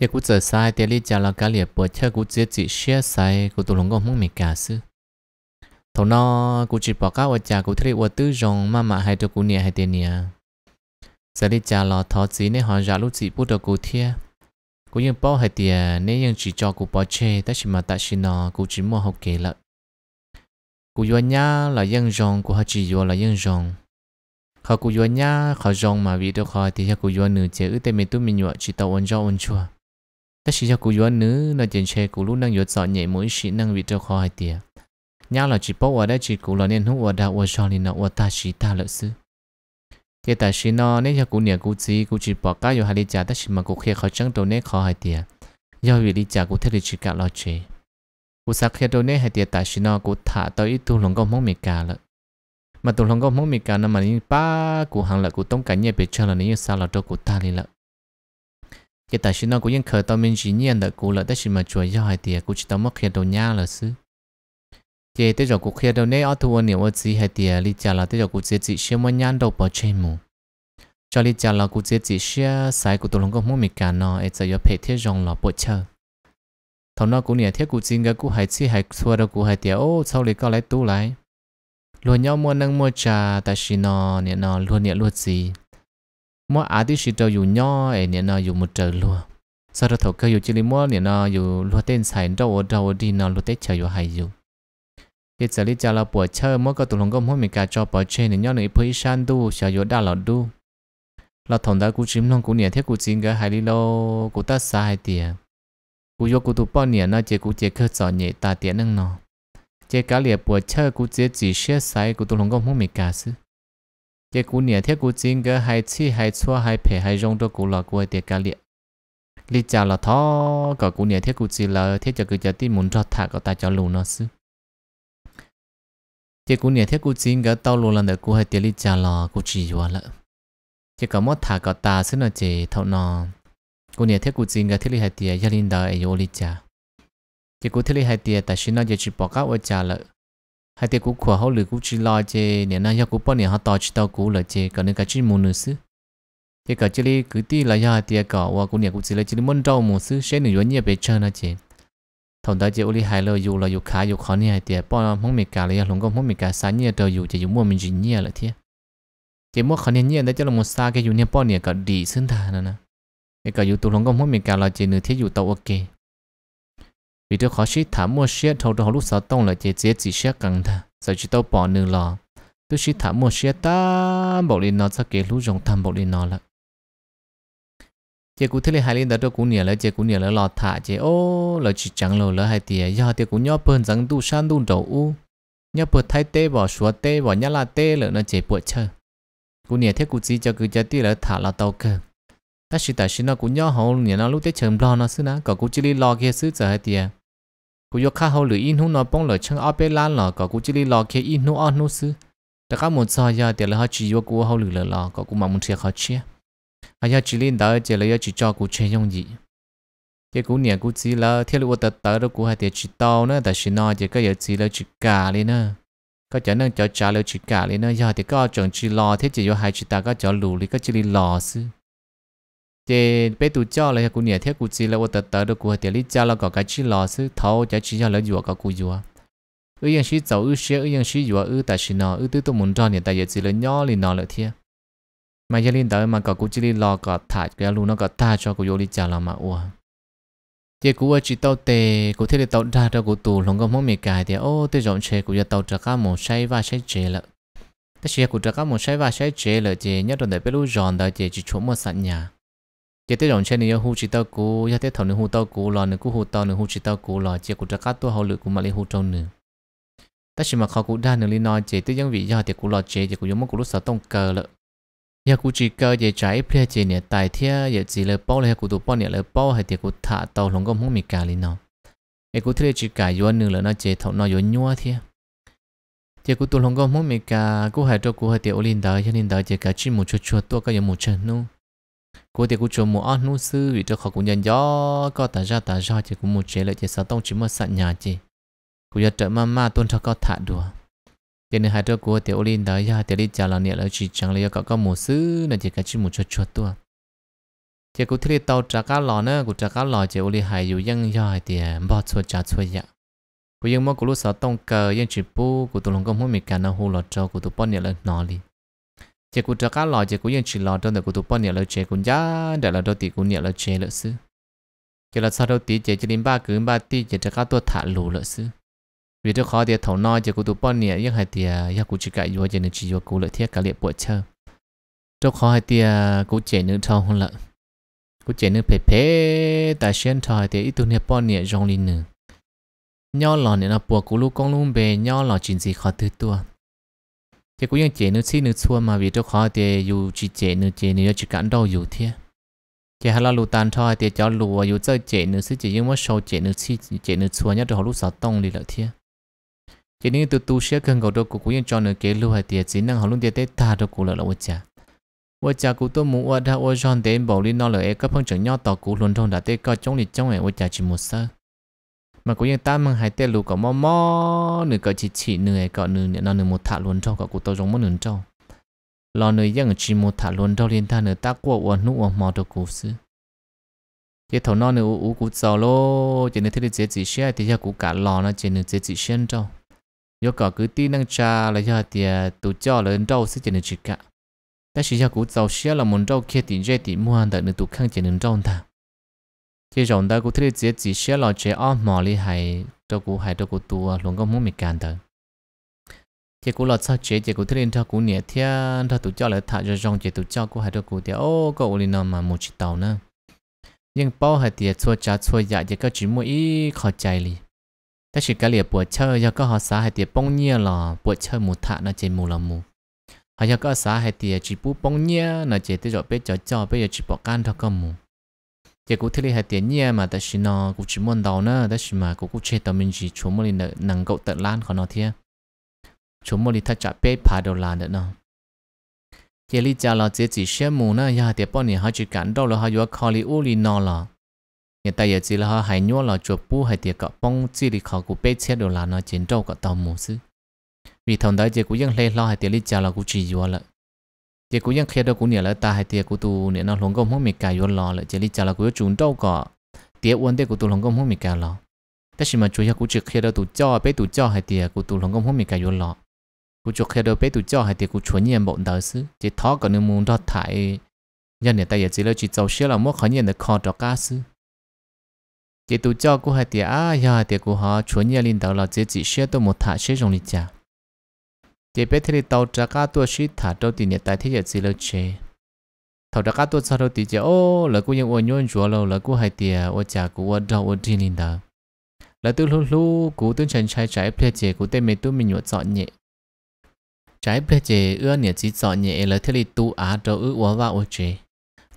thì cụ giờ sai thì lý trả là cái liệt bữa chơi cụ chỉ chỉ xe sai cụ tụ lòng ngông muốn mình cả sư thổ nó cụ chỉ bỏ cao và trả cụ thấy và tư rồng mà mà hai đồ cụ nịa hai tiền nhẹ giờ lý trả là thọ chỉ nên họ ra lúc chỉ bút đồ cụ thiệt cô yên bao hay tiền nếu yên chỉ cho cô bỏ chê ta chỉ mà ta chỉ nó cô chỉ mua học kể lợi cô yên nhá là yên rong của hay chỉ vô là yên rong họ cô yên nhá họ rong mà vì đâu họ thì cô yên nữ chế ư tê mình tu mình nhọ chỉ tàu ôn rau ôn chua ta chỉ cho cô yên nữ là tiền chê cô lúc năng yết sợ nhẹ mỗi chỉ năng vì đâu họ hay tiền nhá là chỉ bao ở đây chỉ cô là nên hú ở đâu ở sau nên nó ở ta chỉ ta lợi sư cái ta xin nó nếu cho cụ nhà cụ chỉ cụ chỉ bỏ cá vô hai đi trả ta xin mà cụ khi khó chẳng đâu nè khó hai tiền do vì đi trả cụ thế thì chỉ cả lo chế cụ sắc khi đâu nè hai tiền ta xin nó cụ thả tới ít tu lòng công mong mì cả lợ mà tu lòng công mong mì cả nó mà những ba cụ hàng lợ cụ tông cả nhà bị chơi là nếu sao là đâu cụ ta đi lợ cái ta xin nó cụ yên khởi tao mình chỉ nhiên lợ cụ lợ ta xin mà chuối do hai tiền cụ chỉ tao mất khi đâu nha là xứ thì tới giờ cuộc kia đâu nay ở thua nhiều ở chỉ hay tiền lý trả là tới giờ cuộc chỉ chỉ xem mà nhăn đầu bỏ trên mù cho lý trả là cuộc chỉ chỉ xem sai của tôi không có muốn mình cả nó ấy giờ giờ phải thiết rong là bỏ chờ thằng nó cũng nhiều thiết cuộc chỉ cái cuộc hay chỉ hay thua đâu cuộc hay tiền ô sau lý có lấy tu lại luôn nhau mua nâng mua trà tại xí nó nè nó luôn nè luôn gì mua ăn thì chỉ đâu dùng nhau ấy nè nó dùng một trời luôn sau đó thầu cơ dùng chỉ lý mua nè nó dùng luôn tên xài đâu ở đâu đi nó luôn tết chơi dùng hay dùng cái giờ lý cho là buổi chơi mỗi cái tụi lồng có cả cho bỏ chơi nên nhau nữa phải san du sợ yếu đa lọ du là thằng đã cú chim non cú nhẹ thế cú chim cái hai lý lô cú ta sai tiệt cú yếu cú tụi bao nhẹ nó chỉ cú chỉ khơi sợ nhẹ ta tiệt nâng nó chỉ cả liệt buổi chơi cú chỉ chỉ xe sai cú tụi lồng có mỗi cả xứ chỉ cú nhẹ thế cú chim cái hai chi hai chua hai phe hai rong đó cú lọ cú tiệt cả liệt lý cho là thó cả cú nhẹ thế cú chỉ là thế cứ cho tin muốn cho thả cả ta cho lù nó xứ chỉ cũng nhớ thiết cũng chính cái tàu lô lần đầu cô hay tiền đi trả lò cô chỉ vừa lợ chỉ có mất thả có ta xin là chỉ thâu nọ cô nhớ thấy cô chính cái thiết đi hay tiền gia đình đời yêu đi trả chỉ cô thiết đi hay tiền ta xin nó giờ chỉ bỏ các ô trả lợ hay tiền cô khổ hậu lử cô chỉ lo chỉ nhớ nó giờ cô bao nhiêu họ to chỉ tàu cô là chỉ còn những cái chỉ muốn nữa xứ chỉ có chỉ đi cứ đi là giờ tiền có và cô nhớ cô chỉ là chỉ muốn trâu muốn xứ sẽ nữa nhiều về chơi nó chỉ thằng ta chỉ uli hai lô dù là dù khá dù khó nha thì bọn không mệt cả lấy à, lòng công không mệt cả sáng nha trời dù chỉ dù mua mình chỉ nha là thế chỉ mua khó nha đấy cho là một xa cái dù nha bọn nha cả đi xứng thà nữa, nè cái cả dù tụ lòng công không mệt cả là chỉ nửa thế dù tàu ok vì tôi khó sĩ thả mua xe thầu đó lúc sáu tông là chỉ dễ chỉ xe cần thà giờ chỉ tàu bỏ nửa lò tôi sĩ thả mua xe ta bảo lên nó sẽ kể lúc rồng thầm bảo lên nó là chị cũng thấy hai linh đó cho cũng nhiều là chị cũng nhiều là lọt thả chị ô là chỉ chẳng lâu là hai tiền do tiền cũng nhóc bơn rằng tu san tu đầu u nhớ bớt thay tê bỏ xóa tê bỏ nhá là tê là nó chị bớt chơi cũng nhiều thế cũng chỉ cho cứ cho tiền là thả là tàu cơ ta chỉ ta xin nó cũng nhóc hậu nhiều nó lúc tết chầm lo nó xứ nó có cũng chỉ đi lo kia xứ giờ hai tiền cũng vô khá hậu lửa in hú nó bông lửa chân ở bên lan lò có cũng chỉ đi lo kia in hú ăn hú xứ tất cả một giờ giờ tiền là họ chỉ vô cũng hậu lửa lò có cũng mà muốn chơi họ chơi à là chỉ lên đó chỉ là chỉ cho cụ chơi dùng gì cái cụ nhà cụ chỉ là theo lúa tật tớ đó cụ hay để chỉ tao nữa tại chỉ nói chỉ có giờ chỉ là chỉ cả lên nữa có chả năng cho trả lời chỉ cả lên nữa giờ thì có chọn chỉ lo thế chỉ có hai chỉ ta có cho lù đi có chỉ đi lo sư thì bé tụ cho là cụ nhà thế cụ chỉ là lúa tật tớ đó cụ hay để lý cha là có cái chỉ lo sư thâu chả chỉ cho là vừa có cụ vừa ư yên sĩ cháu ư xe ư yên sĩ vừa ư tại chỉ nó ư tư tôi muốn cho nên tại giờ chỉ là nhỏ lên nó là thiệt mà giờ linh tới mà có cú chỉ đi lo có thả cái luôn nó có tha cho cú vô đi trả là mà ua cú ở chỉ tàu tè, cú thế là tàu ra cho cú tù lòng có mong mì cài thì ô tê rộng xe cú giờ tàu trả cá một say và say chê lợ tất nhiên cú trả cá một say và say chê lợ thì nhất là để biết lúc giòn đó thì chỉ chỗ mà sẵn nhà chỉ tê rộng xe này hú chỉ tàu cú, giờ tê thầu này hú tàu cú, lò này cú hú tàu này hú chỉ tàu cú lò chỉ cú trả cá tua hậu lực cú mà lấy hú trâu nữa tất nhiên mà khó cú đa nữa linh nói chỉ tê dân vị do thì cú lò chế thì cú dùng một cú lúc sợ tông cờ lợ giờ cụ chỉ cơ giờ trái phía chỉ tại thế giờ chỉ là bao là cụ tụ bao nè là bao thì cụ thả tàu lòng công không mì cả lên nó giờ cụ thế chỉ cả yếu nữa là nó chế thọ nó yếu nhua thế giờ cụ tụ lòng công không mì cả cụ hay cho cụ hay thì ô linh đó cho nên đó giờ cả chỉ một chút chân nu cụ thì cụ cho một ăn nu sư vì cho họ cũng nhận gió có tả ra tả ra chỉ cũng một chế lại chỉ sao tông chỉ mất nhà chỉ cụ giờ trợ ma ma cho có thả đùa cho nên hai đứa của tiểu linh đó ya tiểu linh trả lời nhẹ là chỉ chẳng lấy có có một sư là chỉ cái chỉ một chút chút thôi chỉ cũng thấy tàu trả cá lò nữa cũng trả cá lò chỉ uli hai dù dân ya thì bỏ chua trả chua ya cũng dân mà cũng lúc sau tông cờ dân chỉ bu cũng tụi lòng công hôm mình cả nó hù lọt cho cũng tụi bọn nhẹ là nó đi chỉ cũng trả cá lò chỉ cũng dân chỉ lò cho được cũng tụi bọn nhẹ là chế cũng giá để là đôi tỷ cũng nhẹ là chế lợi sư chỉ là sau đôi tỷ chỉ chỉ đến ba cứ ba tỷ chỉ trả cá tua thả lù lợi sư vì trước khó thì thầu no chỉ cô tụ bao nè, nhưng hay thì ya cũng chỉ cái vừa chỉ nên chỉ vừa cô lợi thiết cả liệt bộ chơi trước khó hay thì cô chỉ nên thầu hơn lợn cô chỉ nên phê phê tài xuyên thầu thì ít tụ nè bao nè trong linh nữa nhau lò nè là bộ cô lúc con luôn về nhau lò chuyện gì khó thứ tua thì cũng ยัง chỉ nên xin nên xua mà vì trước khó thì dù chỉ chỉ nên chỉ nên chỉ cản đâu dù thiết chỉ hà la lù tan thôi thì cho lù và dù chơi chỉ nên xí chỉ nhưng mà sâu chỉ nên xí chỉ nên xua nhất rồi lúc sáu tông đi lợi thiết chỉ nên tụt tu sửa cần cầu đồ của cũng yên cho nửa kế lưu hay tiệt chỉ năng họ luôn tiệt tế ta đồ của lợi là cha vợ cha cũng tôi muốn vợ đã vợ chọn đến bảo lý nó lợi các phong trưởng nhau tỏ cũng luôn thông đã tế coi chống lịch chống ấy vợ cha chỉ một sơ mà cũng yên ta mang hai tế lưu có mò mò nửa cậu chỉ chỉ nửa cậu e nửa nửa nó nửa một thả luôn cho cậu cụ tôi giống một nửa cho lò nửa giang chỉ một thả luôn cho liên ta nửa ta qua vợ nụ vợ mò đồ cũng xứ cái thầu nó nửa u u cũng giàu lô chỉ nửa thiết thì chỉ share thì giờ cũng cả lò nó chỉ nửa dễ chỉ share cho cả cha là cho 有搞个地能查了下的，都叫人招是只能去干。但是要古早些了，门招开点热点，莫得你都看只能招他。chỉ rộng đó cũng thấy dễ chỉ sẽ là chế ó mò li hay cho cũng hay cho cũng tua luôn có muốn mình cản tới chỉ cũng là sao chế chỉ cũng thấy nên thao cũng nhẹ thiên cho tụi cho lại thả cho rong chỉ tụi cho cũng hay cho cũng thì ô có uli nó mà một chỉ tàu nữa nhưng bao hay tiệt xua cha xua dạ chỉ có chỉ mua ít khó chạy li แต่สิกาเลียปวดเชยก็หาสาเหตุปงเนียหรอปวดเชยมูทะนะเจมูละมูหายก็สาเหตุจีปูปงเนียนะเจติจอเปจอจอเปยจีปอกันทก็มูเจกูที่ลีเหตุเนียมาแต่สินอกูจิมอนดาวนะแต่สิมากูกูเชตมินจีชมมลินนังกตล้านขอนอเทียชมมลิทัจเปพาดอลานเนาะเจลีจาเราเจจีเชมูนะยาเตียปอนี่หาจิกันดอลหายว่าคอลิอูลีนอละ người ta giờ chỉ là họ hay nhua là chuột bu hay tiệt cọ bông chỉ đi khảo của bé chết đồ là nó chiến trâu cọ tàu mù sư vì thằng đấy chỉ cũng vẫn lấy lo hay tiệt đi chào là cũng chỉ vừa lại chỉ cũng vẫn khi đó cũng nhớ là ta hay tiệt cũng tu nè nó lồng gông không mì cài vừa lo lại chỉ đi chào là cũng chúng trâu cọ tiệt uốn tiệt của tu lồng công không mì cài lo thế thì mà chủ yếu cũng chỉ khi đó tu cho bé tu cho hay tiệt của tu lồng gông không mì cài vừa lo cũng chỉ khi đó bé tu hay tiệt của chuẩn nhiên bọn đời sư chỉ thó còn nếu muốn đó thải nhân này ta giờ chỉ là chỉ giàu xe là mất khó nhiên được khó cho cá sư cái tụ cho của hai tiệt à ya tiệt của họ chuẩn nhà linh đầu là chỉ chỉ xe tôi một thả xe dùng đi chả chế bé thì tàu trả cá tôi xí thả trâu tiền nhà tại thế giờ chỉ lâu chế thầu trả cá tôi sao đâu tiền chế ô là cô ยัง ôn nhon chúa lâu là cô hai tiệt ô chả cô ô đâu ô đi linh đầu là tôi lu lu, cô tôi chân trái trái ple chế cô tên mẹ tôi mình nhột dọn nhẹ trái ple chế ưa nhà chỉ dọn nhẹ là thế thì tu á trâu ư quá vào ô chế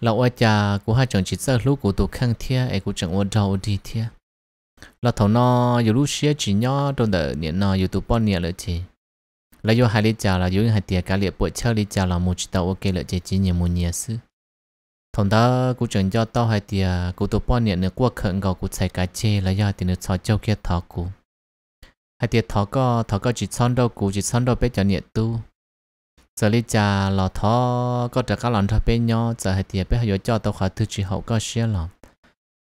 เราว่าจะกูหาจังจิตเซอร์ลูกกูตัวข้างเทียไอ้กูจังว่าเดาดีเทียเราถอนออยู่ลูกเชียจีนยอตรงเดเนี่ยนออยู่ตัวป้อนเนี่ยเลยจีแล้วยูหายลิจ่าเราอยู่หายเตียกาเลียปวดเชื่อลิจ่าเรามูจิตาโอเคเลยจีจีเนี่ยมูเนี่ยซื้อถอนถ้ากูจังยอต่อหายเตียกูตัวป้อนเนี่ยเนื้อกว่าเขินก็กูใส่กาเจแล้วยอตีเนื้อซอเจ้าเกียทอกูหายเตียทอก็ทอก็จิตซ้อนดอกูจิตซ้อนดอไปจังเนี่ยตู้ giờ lý cha lò thó có trả các lần cho bên nhau giờ hay tiền bên hay cho tàu khỏi thứ chỉ hậu có xe lò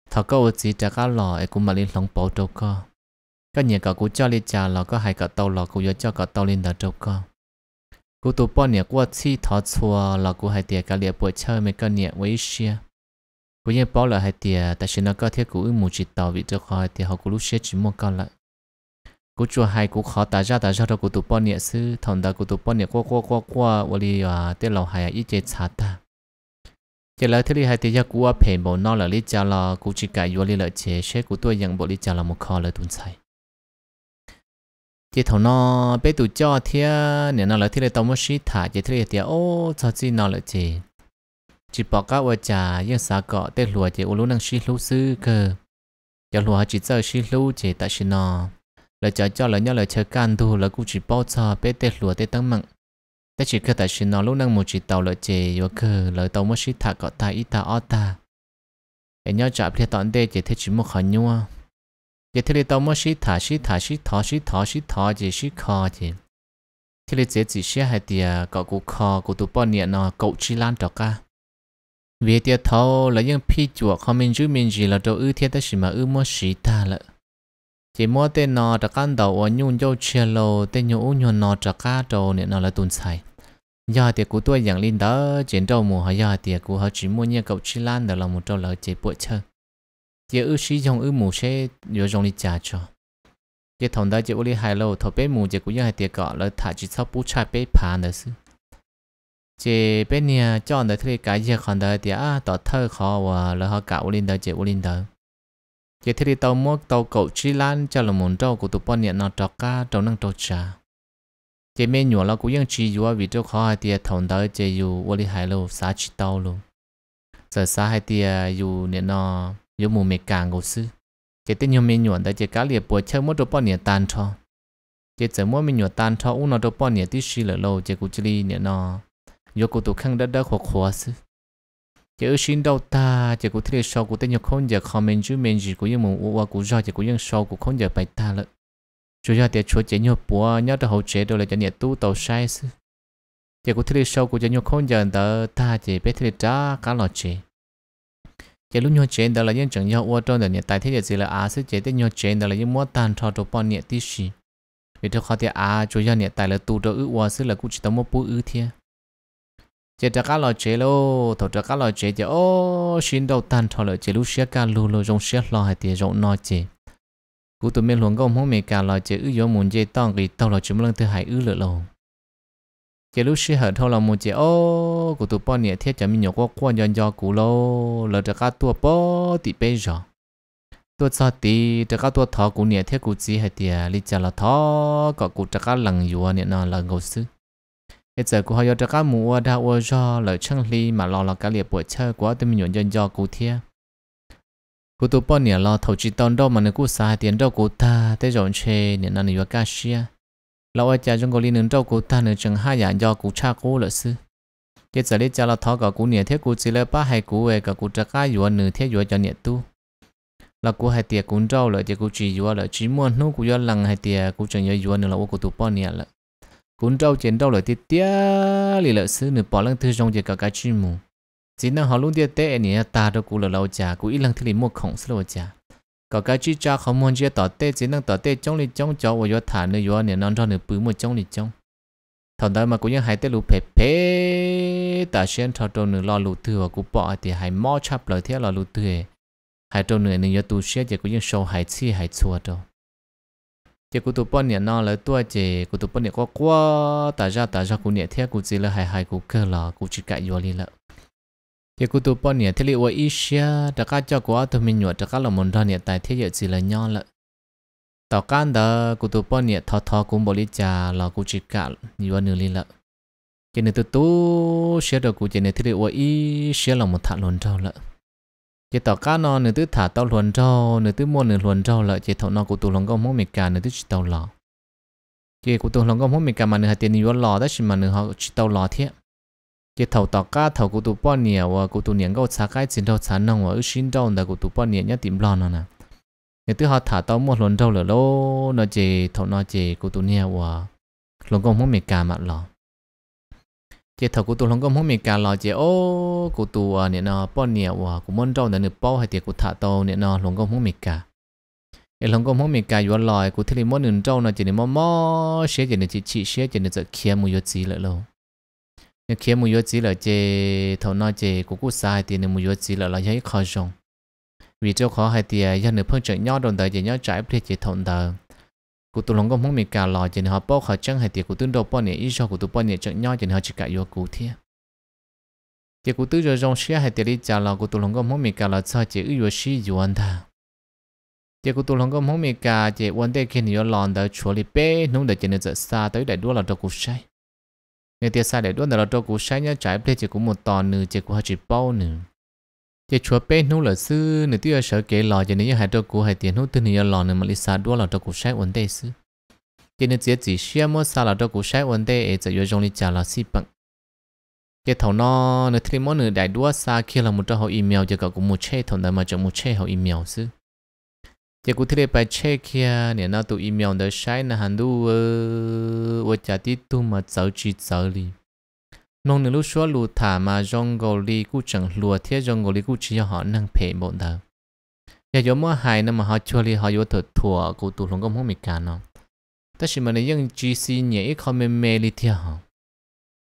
thọ có ưu chỉ trả các lò ấy cũng mà lên lòng bầu trâu co các nhà cậu cho lý cha lò có hai cậu tàu lò cũng yêu cho cậu tàu lên đào trâu co cú tụ bao nhiêu quá chi thọ chùa lò cũng hai tiền cả liệt bội chơi mấy cái nhà với xe cú nhớ bao là hai tiền tại sao nó có thiết cú ưu mù chỉ tàu vì cho khỏi thì họ cũng lúc xe chỉ mua con lại cú chua hai cú khó ta ra ta ra đâu cú tụ bọn nhẹ sư thằng ta cú tụ bọn nhẹ qua qua qua qua và đi à tết lầu hai ít chế sát ta chỉ là thế li hai thì giờ cú à phe bộ nó là lý cha là cú chỉ cái vô lý lợi chế sẽ cú tôi nhận bộ lý cha là một khó lợi tuần sai chỉ thằng nó bé tụ cho thì nè nó lợi thế li tao mới xí thả chỉ thế li thì ô cho chi nó lợi chế chỉ bỏ các vợ cha yên xa cọ tết lùa chỉ ô lú năng xí lú sư cơ giờ lùa chỉ giờ xí lú chế ta xí nó là cho cho là nhau là chơi can thu là cũng chỉ bao giờ bé tết lúa tết tăng mặn tết chỉ cơ tại chỉ nó lúc năng một chỉ tàu là chè và cơ là tàu mới sĩ thả cọ ta ít ta ót ta cái nhau chạm phía tận đây chỉ thấy chỉ một khẩn nhua chỉ thấy là tàu mới sĩ thả sĩ thả sĩ thọ sĩ thọ sĩ thọ chỉ sĩ khó chỉ thế là chỉ chỉ sĩ hay tiề cọ cụ khó cụ tụ bao niệm nó cậu chỉ lan trọc ca vì tiề thâu là những phi chuột không mình chứ mình gì là đồ ư thiết ta chỉ mà ư mới sĩ ta lợi chỉ mua tên nó trả căn đầu ở nhung châu chia lô tên nhũ nhuần nó trả cá trâu nên nó là tuần sai giờ thì cú tôi dạng linh đó chiến trâu mùa họ giờ thì cú họ chỉ mua nhia cậu chi lan đó là một trâu lợn chế bội chơi chỉ ư sĩ dòng ư mù xe nhớ dòng đi trả cho chỉ thằng đó chỉ uli hai lô thọ bé mù chỉ cú giờ hai tiệc cọ là thả chỉ sau bút chai bé phán đó sư chỉ bên nhà chọn đó thì cái gì còn đó thì à tỏ thơ khó và là họ cạo linh đó chỉ linh đó giờ thì tàu mua tàu cậu chi lan cho là muốn tàu của tụi bọn nhận nó trọ ca tàu năng trọ trà giờ mấy nhỏ là cũng cũng ยัง chỉ dù vì tàu khó hai tia thằng đó chơi dù vô lý hai lô xá chỉ tàu luôn giờ xá hai tia dù nhận nó dù mù mệt càng cổ sư giờ tên nhiều mấy nhỏ đó giờ cá liệp bùa chơi mua tụi bọn nhận tan cho giờ giờ mua mấy nhỏ tan cho u nó tụi bọn nhận tí xí lỡ lâu giờ cũng chỉ nhận nó dù của tụi khăng đất đất khó khó sư chỉ giờ xin đâu ta chỉ có thể sau cũng tên nhập không giờ comment chú mình gì có những muốn uống cũng do chỉ có những sau cũng không giờ bài ta lận Chú yếu để chúa chỉ nhập bùa nhớ được hậu chế đâu là cho nhiệt tu tàu sai sư giờ cũng thấy sau cũng giờ nhập không giờ đó ta chỉ biết thấy đó cả lọ chế Chỉ lúc nhau chế đó là những chẳng nhau uống trong giờ nhiệt tại thế giờ gì là á sư chế tên nhau chế đó là những mua tan cho đồ bọn nhiệt tí gì vì thế họ thì á chú yếu nhiệt tại là tu đồ ước uống sư là cũng chỉ tao một bù ước thiệt chỉ cho các loại chế lô thổ cho các loại chế chỉ ô xin đầu tan thọ loại chế lúc xia cá lù lô rong xia lo hay tiền rong nói chế cú tụi mình luôn gom hôm mày cả loại chế ư vô muốn chế tòng kỳ tàu là chúng lần thứ hai ư lựa lô chế lúc xia hở thọ là muốn chế ô cú tụi bọn nhẹ thiết cho mình nhổ qua qua nhon nhon cú lô lỡ cho các tua bò tị bây giờ tua sao tị cho các tua thọ cú nhẹ thiết cú chỉ hay tiền lý trả là thọ có cú cho các lần vừa nhẹ nào là ngầu sư hiện giờ cô họ cho các mũ đã ô cho lời chân lý mà lo là cả liệp buổi chơi của tôi mình nhận dân do cô thia cô tôi bao nhiêu lo thầu chỉ toàn đâu mà nó cô sai tiền đâu cô ta thế rồi chơi nên là nhiều cái xia lâu ở nhà chúng cô liên đâu cô ta nữa chừng hai nhà do cô cha cô là sư hiện giờ đi cha là thọ cả cô nhiều thế cô chỉ là ba hai cô về cả cô cha cái vừa nửa thế vừa cho nhiều tu là cô hai tiệc cũng đâu là chỉ cô chỉ vừa lợi chỉ muốn nó cô vừa lần hai tiệc cô chẳng nhớ vừa nữa là cô tụ bao nhiêu cũng đâu chén đâu lại tiếc tiếc lì lợn sư nửa bỏ lăng thư trong giờ cả cái chi mù chỉ năng họ luôn tiếc tệ nè ta đâu cũng là lâu già cũng ít lăng thư lì mua khổng sư lâu già cả cái chi cha không muốn chơi tỏ tệ chỉ năng tỏ tệ trong lì trong cho vừa do thả nửa do nè non cho nửa bự một trong lì trong thằng đó mà như hai tết lù phê phê ta xuyên thọ trâu nửa lo lù thừa cũng bỏ thì hai mò chắp lời thế lo lù thừa hai trâu nửa nửa do tu xuyên thì cũng ยัง sâu hai chi hai chua đâu chỉ cụ tụ bọn nhận nó là tua chỉ cụ tụ bọn nhận quá quá tại ra tại ra cụ nhận theo cụ chỉ là hài hài cụ cơ là cụ chỉ cãi vô lý lợ chỉ cụ tụ bọn nhận thế liệu ý xia đã cá cho quá tụi mình nhọt đã cá là muốn ra nhận tại thế giới chỉ là nhau lợ tàu can đó cụ tụ bọn nhận thọ thọ cũng bỏ lý trà là cụ chỉ cả nhiều nữa lý lợ chỉ nên tụ tụ xia được cụ chỉ nên thế liệu ý xia là một thằng luôn trâu lợ chỉ tao cá nó nửa thứ thả tao luồn rau nửa thứ mua nửa luồn rau lợi chỉ thầu nó của tụ lòng công muốn mì cả nửa thứ chỉ tao lò chỉ của tụ lòng công muốn mì cả mà nửa tiền nhiều lò đó chỉ mà nửa họ chỉ tao lò thiệt chỉ thầu tao cá thầu của tụ bao nhiêu và của tụ niệm gạo xá cái xin đâu xá nông và ước xin đâu là của tụ bao nhiêu nhất tìm lò nó nè nửa thứ họ thả tao mua luồn rau lợi lô nó chỉ thầu nó chỉ của tụ niệm và lòng công muốn mì cả mà lò chế thầu của tôi không có muốn mình cả lo chế ô của tôi à, nè nó bao nhiêu à của món rau nè nửa bao hay tiệc của thợ tàu nè nó không có muốn mình cả cái không có muốn mình cả vừa lòi của thế món nửa rau nó chỉ nè mò mò xé chỉ nè chỉ chỉ xé chỉ nè chỉ kia một yếu gì lại lâu nè kia một yếu gì lại chế thầu nó chế của cô sai thì nè một yếu gì lại là giấy khó dùng vì cho khó hay thì à, dân nửa phương trưởng nhau đồng thời chỉ nhau trái thì chỉ thọn đời cụ tụ lòng có mong mình cả lò chỉ họ bao họ chẳng hay tiệt cụ tướng đâu bao nhiêu ý cho cụ tụ bao nhiêu chẳng nhau chỉ họ chỉ cả yêu cụ thiệt tiệt cụ tướng rồi rong xia hay tiệt đi trả lò cụ tụ lòng có mong mình cả lò sao chỉ yêu xí yêu anh ta tiệt cụ tụ lòng có mong mình cà chỉ quan đây khi nhiều lòn đã chuẩn bị bé nung để chỉ nên giật xa tới đại đua là đâu cụ sai người tiệt xa đại đua là đâu cụ sai nhớ trái play chỉ cũng một tòn nữa chỉ cũng họ chỉ bao nữa giờ chúa bé nô là sư nửa tiếng là sợ kể lò giờ nếu hai trâu cũ hai tiền nô từ nữa lò nửa mà lịch sa đua là trâu cũ sai ổn tê sư giờ nếu chỉ chỉ xe mua sa là trâu cũ sai ổn tê ấy giờ dùng lịch trả là si bằng giờ thầu nó nữa thì món nửa đại đua sa kia là một họ email giờ cậu cũng một che thầu đó mà chọn một che họ email sư giờ cụ thể bài che kia nè nó tụ email đó sai là hàng đua ở ở trả tí tu mà cháu chỉ cháu liền nông nương lúc xoá lù thả mà rong gò li cú chẳng lúa thế rong gò li cú chỉ cho họ nâng phê bọn thờ giờ gió mưa hay nên mà họ chua li họ vô thật thua cụ tụ lông công không mì cả nó ta chỉ mà này dân GC nhẹ ít không mê mềm li thế họ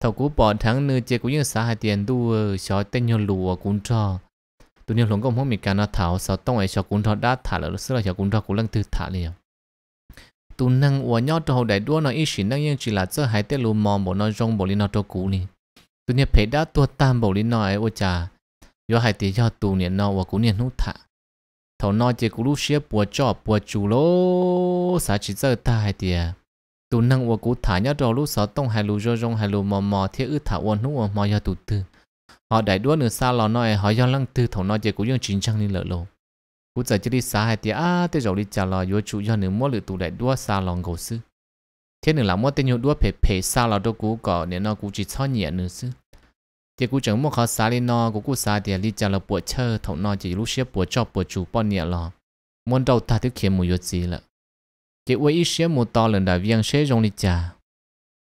thầu cú bỏ tháng nửa chế cú dân xã hai tiền đu xóa tên nhau lúa cún cho tụi nhau lông công không mì cả nó thảo sao tông ấy cho cún cho đã thả lỡ xưa là xóa cũng cho cũng lăng từ thả liền tu năng ua nhau cho hậu đại đua nó ít chỉ năng yên chỉ là chơi hai tết lù mò bộ nó rong bộ li nó cho cú liền tu niệm phải đã tua tam bổ lên nói ô cha yo hai tỷ cho tu niệm nó và cú niệm nút thả thầu nó chỉ cú lúc xia bùa cho bùa chủ lô xả chỉ giờ ta hai tỷ tu năng và cú thả nhá rồi lúc sáu tông hai lù rô rong hai lù mò mò thiết ư thả uốn nút mò do tu tư họ đại đua nửa xa lò nói họ do lăng tư thầu nó chỉ cú dương chính trang lên lỡ lô cú giờ chỉ đi xa hai tỷ à tới rồi đi trả lò do chủ do nửa mua lự tụ đại đua xa lò ngầu sư thế nửa là mua tên nhu đua phê phê xa lò đâu cú có nên nó cú chỉ cho nhẹ nửa sư เดีกูจังมั่วเขาสาลีนอกูกูสาเดียลีจาเราปวดเชอถงนอจีรู้เชียปวดจอบปวดจูป้อนเนี่ยรอมวนเราตาที่เขียนมูยจีละ เจ้าว่าอีเชียมูตอหลนดาเวียงเชยจงลีจ่า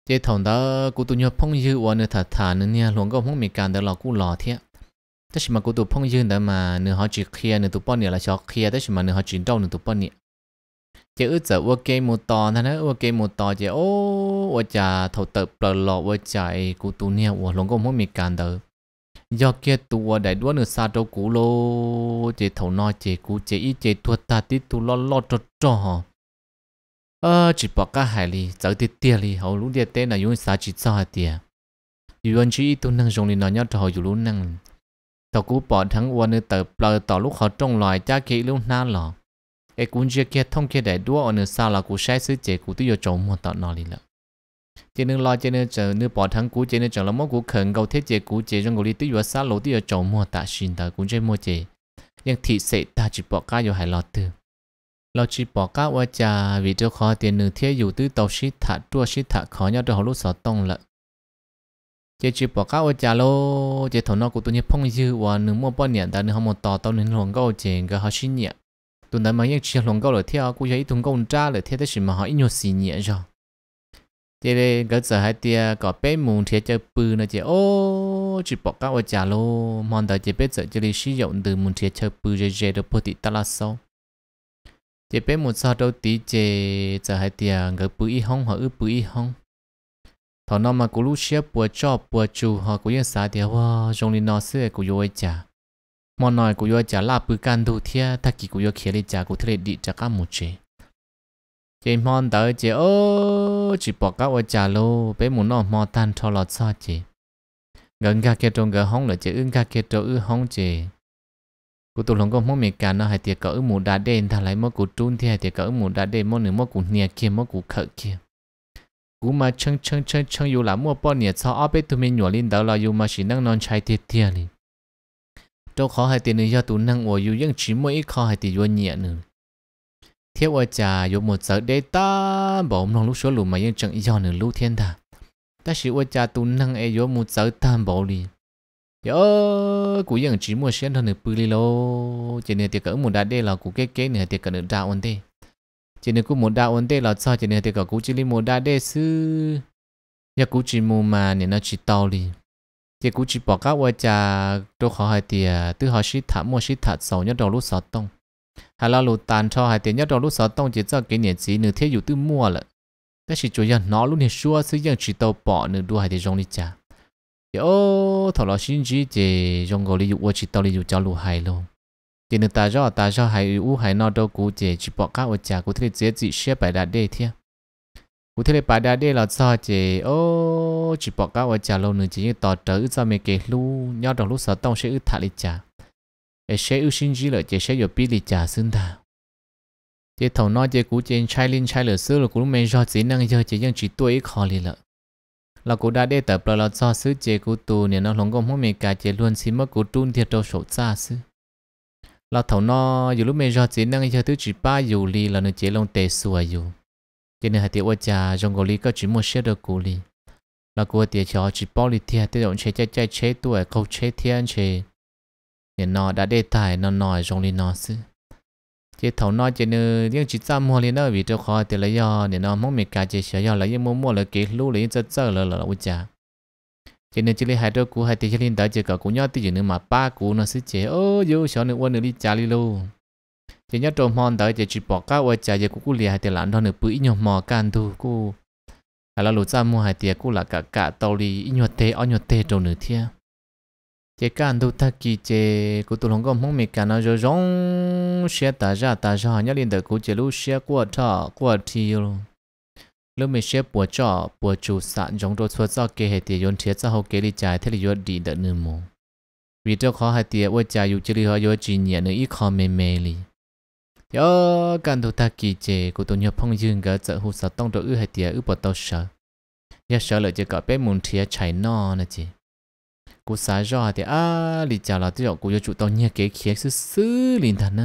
เจ้าถงอดตากูตุยพงยือวันเน้อถาถานเนี่ยหลวงก็พงมีการเดาลยกูหลอเทียแต่ฉันมากูตุพงยืนเดี๋มาเนื้อหาจีเคลียเนื้อตุป้อนเนี่ยละชอเคลียแต่ฉันมาเนื้อหาจีเดาเนื้อตุป้อนเนี่ยจะอึดจะว่าเกมมูตอนนะว่าเกมมูตอจะโอ้ว่าจะเท่าเติบเปล่าหลอกว่าใจกูตัวเนี่ยว่าหลงก็ไม่มีการเดิมยอเกียตัวได้ด้วยหนึ่งซาโตกูโลเจเท่านอเจกูเจอีเจตัวตาติตุลอลอดจอเออจิปอกก็หายลีเจ้าติเตียลีเขารู้เดียเต้นอายุสาจิตซาเตียอยู่วันชีตัวนั่งจงลีนอนยอดทออยู่รู้นั่งตะกูปอดทั้งวันเนื้อเติบเปล่าต่อลูกเขาจงลอยจ้าเกลือหน้าหลอก cái cuốn chia kia thông kia để đua ở nửa sau là cú sai sứ chế cú tự do trộm một tọt nọ đi lợ chế nương lo chế nương chờ nương bỏ thằng cú chế nương chờ là mốt cú khẩn cầu thiết chế cú chế trong cú đi tự do xa lỗ tự do trộm một tạ xin tờ cú chế mua chế nhưng thị sẽ ta chỉ bỏ cá vô hải lọt từ lo chỉ bỏ cá qua trà vì cho khó tiền nương thiết dù tư tàu xí thả đua xí thả khó nhau cho họ lúc sợ tông lợ chế chỉ bỏ cá qua trà lô chế thầu nó cú tự nhiên phong dư và nương mua bao nhiêu ta nương không một tọt tao nương lòng câu chế cái họ xin nhiệt tụi nó mà những chiếc lồng gấu là theo cũng vậy tụi công tra là theo thế gì mà họ ít nhiều xì nhẹ cho, thế này cái giờ hai tia có bé mùng thế chơi bự nó chỉ ô chỉ bỏ cao vào trả lô mòn đời chỉ biết giờ chỉ sử dụng từ mùng thế chơi bự dễ dễ được bớt ta là sao chỉ biết một sao đâu tí chế giờ hai tia người bự y hông hoặc ư bự y hông thằng nào mà cũng lúc xếp bùa cho bùa chú họ cũng yên sao thì wow trong linh nó sẽ cũng vô trả มอนอยกูยอจะลาปืกันดูเทียถ้ากิกูยอเขียนจากกูเทเลดิจาก้ามุเจเจมอนเตอเจโอจิบอกก้าวจาโลเป็นหมุนอมอตันทอลอดซอเจเงินกาเกตรงเงินห้องหรือเจอึ้งกาเกตรงอื้อห้องเจกูตุลงก็มั่งมีการนะให้เตียก็อื้อหมูดาเดนทลายมั่งกูจุนที่ให้เตียก็อื้อหมูดาเดนมั่งหนึ่งมั่งกูเนียเคียมั่งกูเขะเคียกูมาเชิงเชิงเชิงเชิงอยู่หลังมั่วป้อนเนี่ยชอบเอาไปตัวเมียหนวลินเดาเราอยู่มาชินั่งนอนชายเตี้ยเตี้ยเลย cho khó hay tiền nữa tụ năng ở yêu nhưng chỉ mới khó hay tiền vô nhẹ nữa thiếu ở trà yêu một giờ để ta bảo ông lúc số lù mà vẫn chẳng yêu nữa lúc thiên ta ta chỉ ở trà tụ năng ấy e yêu một giờ tan bảo đi yo cú nhưng chỉ mua xem thôi nữa bự đi lô chỉ nữa tiệc cỡ một đá đây là cú cái cái nữa tiệc cỡ nữa đa ổn thế chỉ nữa cũng một đa ổn thế là sao chỉ nữa tiệc cỡ cũng chỉ đi một đa đây sư giờ cú chỉ mua mà nên nó chỉ tao đi thì cũng chỉ bỏ các vợ cha đâu khó hay tiền từ họ sĩ thả mua sĩ thả sầu nhất đầu lúc sáu tông hay là lụt tàn cho hay tiền nhất đầu lúc sáu tông chỉ cho cái niệm gì nửa thế dụ từ mua lận ta chỉ cho nhân nó luôn thì xua sử dụng chỉ tàu bỏ nửa đua hai thì rong đi cha thì ô thọ lo xin chỉ chỉ rong gọi dụ chỉ tàu dụ cho lụt hai luôn thì nửa ta cho ta cho hai u hai nó đâu cũng chỉ chỉ bỏ các vợ cha cũng thấy dễ chỉ xếp bài đạt đề thiệt cụ thể là bà đã đây là sao chế ô chỉ bỏ cả vợ chả lâu nữa chế như tỏ trở ra mấy cái lu nhau trong lúc sợ tông sẽ ư thả lịch chả để sẽ ư sinh gì là chế sẽ được biết lịch chả xưng thà chế thầu nói chế cú trên chai linh chai lửa xưa là cụ mình do chỉ năng giờ chế dân chỉ tuổi khó lì lợ là cụ đã tờ tập là do xứ chế cú tù nè nó lòng công hôm mình cả chế luôn xin mất cú trung thiệt đâu sổ xa xứ là thầu nó dù lúc mình do chỉ năng giờ thứ chỉ ba dù lì là nó chỉ lòng tệ xùa dù cho nên hai tiêu ở nhà trong gò lì có chỉ một xe được cũ lì là của tiêu cho chỉ bao lì thiệt tiêu động chế chế chạy chế tuổi câu chế thiên chế nên nó đã đề tài nó nói trong lì nó xứ chế thầu nói chế nên những chỉ trăm mua lì nó vì cho khó tiêu lấy do nên nó mong mình cả chế sửa do lấy mua mua là cái lú lấy rất rất là là ở nhà cho nên chỉ lấy hai đứa cũ hai tiêu cho linh đã chế cả cũ nhau tiêu nữa mà ba cũ nó xứ chế ô yêu cho nữa uốn nữa đi trả đi luôn chỉ nhớ trộm mòn tới chỉ chỉ bỏ cá quay chạy giờ cũng lìa hai tiền lãn thôi nửa bữa nhiều mò can thu cô à là lũ cha mua hai tiền cô là cả cả tàu đi nhiều tê ở nhiều tê trộm nửa thia chỉ can thu thắc kỳ chế cô tụi lòng con mong mì cả nó rồi rong xe ta ra ta ra nhớ liền tới cô chế lũ xe qua thọ qua thi luôn lúc mình xe bùa trọ bùa chủ sạn giống đồ xuất do kế hệ tiền yến thiết sau hậu kế đi trái thế là yến đi đợt nửa mù vì cho khó hai tiền quay chạy dù chỉ đi họ yến chỉ nhẹ nửa ít khó mềm mềm liền yo cần thủ ta kỳ chế của tổ nhập phong dương gỡ trợ hụt sở tông đội ư hay tía ư bỏ tàu sở, ya sở lợi chỉ gọi bé môn thía chảy no nè chị cú xá rõ thì à lì chào là tí dọ cú cho chủ tàu nhẹ kế khía sư sư liền thần nè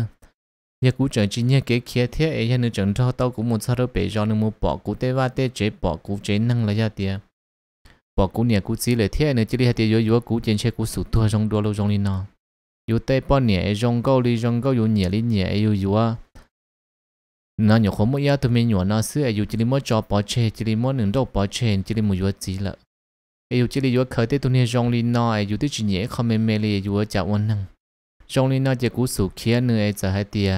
ya cú chẳng chỉ nhẹ kế khía thế ấy ya nữ chẳng cho tàu cũng muốn sao đâu bé rõ nữ muốn bỏ cú tê va tê chế bỏ cú chế năng là ya tía bỏ cú nhẹ cú chỉ lệ thế nữ chỉ lì hay tía yếu yếu cú trên chế cú sụt thua trong đua lâu trong đi nọ 有对半年用够哩，用够有年哩年有有啊。nó nhiều khổ mỗi giờ tụi mình nhỏ nó xưa ai dù chỉ mỗi cho bỏ chê chỉ mỗi nửa đầu bỏ chê chỉ mỗi vừa chỉ lợ ai dù chỉ vừa khởi tới tụi này rong li nó ai dù tới không mềm mềm li vừa chả ôn năng rong li nó chỉ cú sủ kia nữa ai giờ hai tia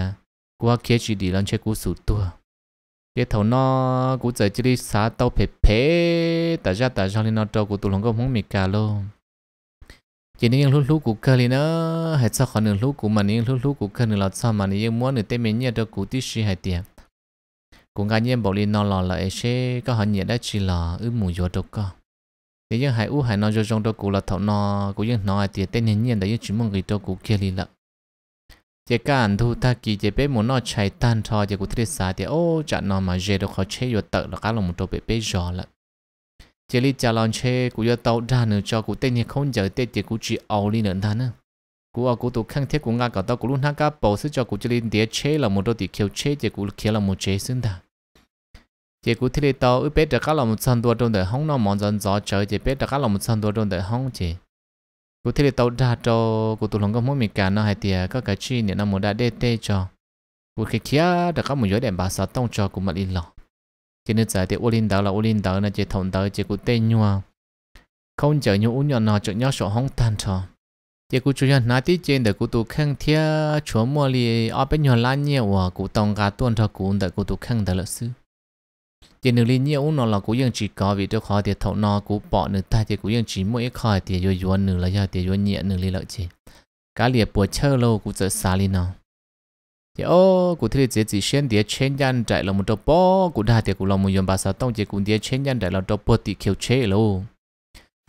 qua kia chỉ đi làm chơi cú sủ tua cái thầu nó cú giờ chỉ đi xả tàu phê phê tại ra tại rong li nó cho cú tụi lòng muốn mì cà luôn chỉ nên lúc lúc của cơ thì nó hết sao khỏi nương lúc của mà nên lúc lúc của cơ nương là cho mà nên muốn nửa tên mình nhớ được cụ tí sĩ hay tiền cũng cá nhân bảo đi nó lò là ấy sẽ có họ nhớ đã chỉ là ư mù gió được cơ thì những hải u hải nó cho trong đó cụ là thọ nó của những nó tiền tên nhân đã đấy chỉ mong người cho cụ kia đi lợ chỉ cả anh thu ta kỳ chỉ bé muốn nó chạy tan thò chỉ cụ thiết xã thì ô chặn nó mà dễ được khó chế vô tự là cá lòng một đồ bé bé giò lợ chỉ li chả lòng che cú yo tàu ra nữa cho cú tên như không giờ tên chỉ cú chỉ ao li nữa thà nữa cú ở cú tụ khăng thiết cú ngã cả tàu cú luôn hăng cá bầu sức cho cú chỉ li đĩa che là một đôi tỷ kiểu che chỉ cú kiểu là một che xứng thà chỉ cú thiết li tàu ở bếp đặc cá là một sân đua trong đời hông nó mòn dần gió trời chỉ bếp đặc cá là một sân đua trong đời hông chỉ cú thiết li tàu ra cho cú tụ lòng có mỗi mình cả nó hay tiề có cái chi nữa nó một đã đê tê cho cú khi kia đặc cá một gió đèn bà sa tông cho cú mà đi lọ chỉ nên giải tiết ô linh đảo là ô linh đảo là chỉ thông đảo chỉ cụ tên nhua không chờ nhu uống nhỏ nào chỉ nhau sổ hong tan cho chỉ cụ chủ nhân nói tí trên để cụ tu khang thia chúa mua li ở bên nhỏ lan nhiều à cụ tòng cả tuần thọ cụ để cụ tụ khăng đảo lợi sư chỉ nữ li nhiều uống nó là chỉ có vì cho khó thì thấu nó cụ bỏ nữ ta chỉ cụ ยัง chỉ mỗi khỏi thì yo yo nửa là yo tiệt yo nhẹ nữ li lợi chỉ cả liệt bùa chơi lâu cụ sợ xa li nào thì ô cụ thể thì chỉ xem địa chen nhân trại là một trò bó cụ đa thì cụ là một dòng bà sao tông chỉ cụ địa chen nhân trại là trò bó thì kiểu chế luôn,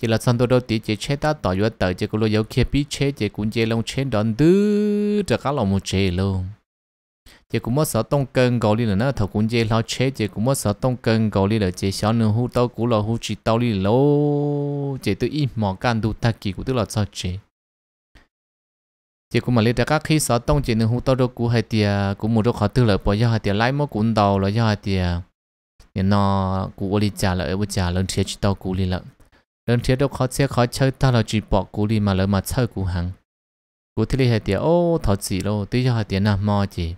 chỉ là sang đầu tí chỉ chế ta tỏ yếu tờ chỉ cụ lo yếu kia bị chế chỉ cụ chế lòng chen đòn tứ trở cả lòng một chế luôn, chỉ cụ mất sao tông cần gọi đi là nó thầu cụ chế lao chế chỉ cụ mất sao tông cần gọi đi là chỉ xóa nương hú tao cụ là hú chỉ tao đi luôn, chỉ tự im mỏ can đủ ta kỳ cụ tức là sao chế chỉ cũng mà lấy ra các khi sợ tông chỉ nên hút tao đâu cũ hay tiề cũng một đâu khó tư lợi bỏ do hay tiề lấy mốt cũng đầu là do hay tiề nên nó cũ đi trả lợi bữa trả lớn thiệt chỉ tao cũ đi lận lớn thiệt đâu khó xe khó chơi tao là chỉ bỏ cũ đi mà lỡ mà chơi cũ hàng cũ thì hay tiề ô thọ chỉ lô tí do hay tiề nào mò chỉ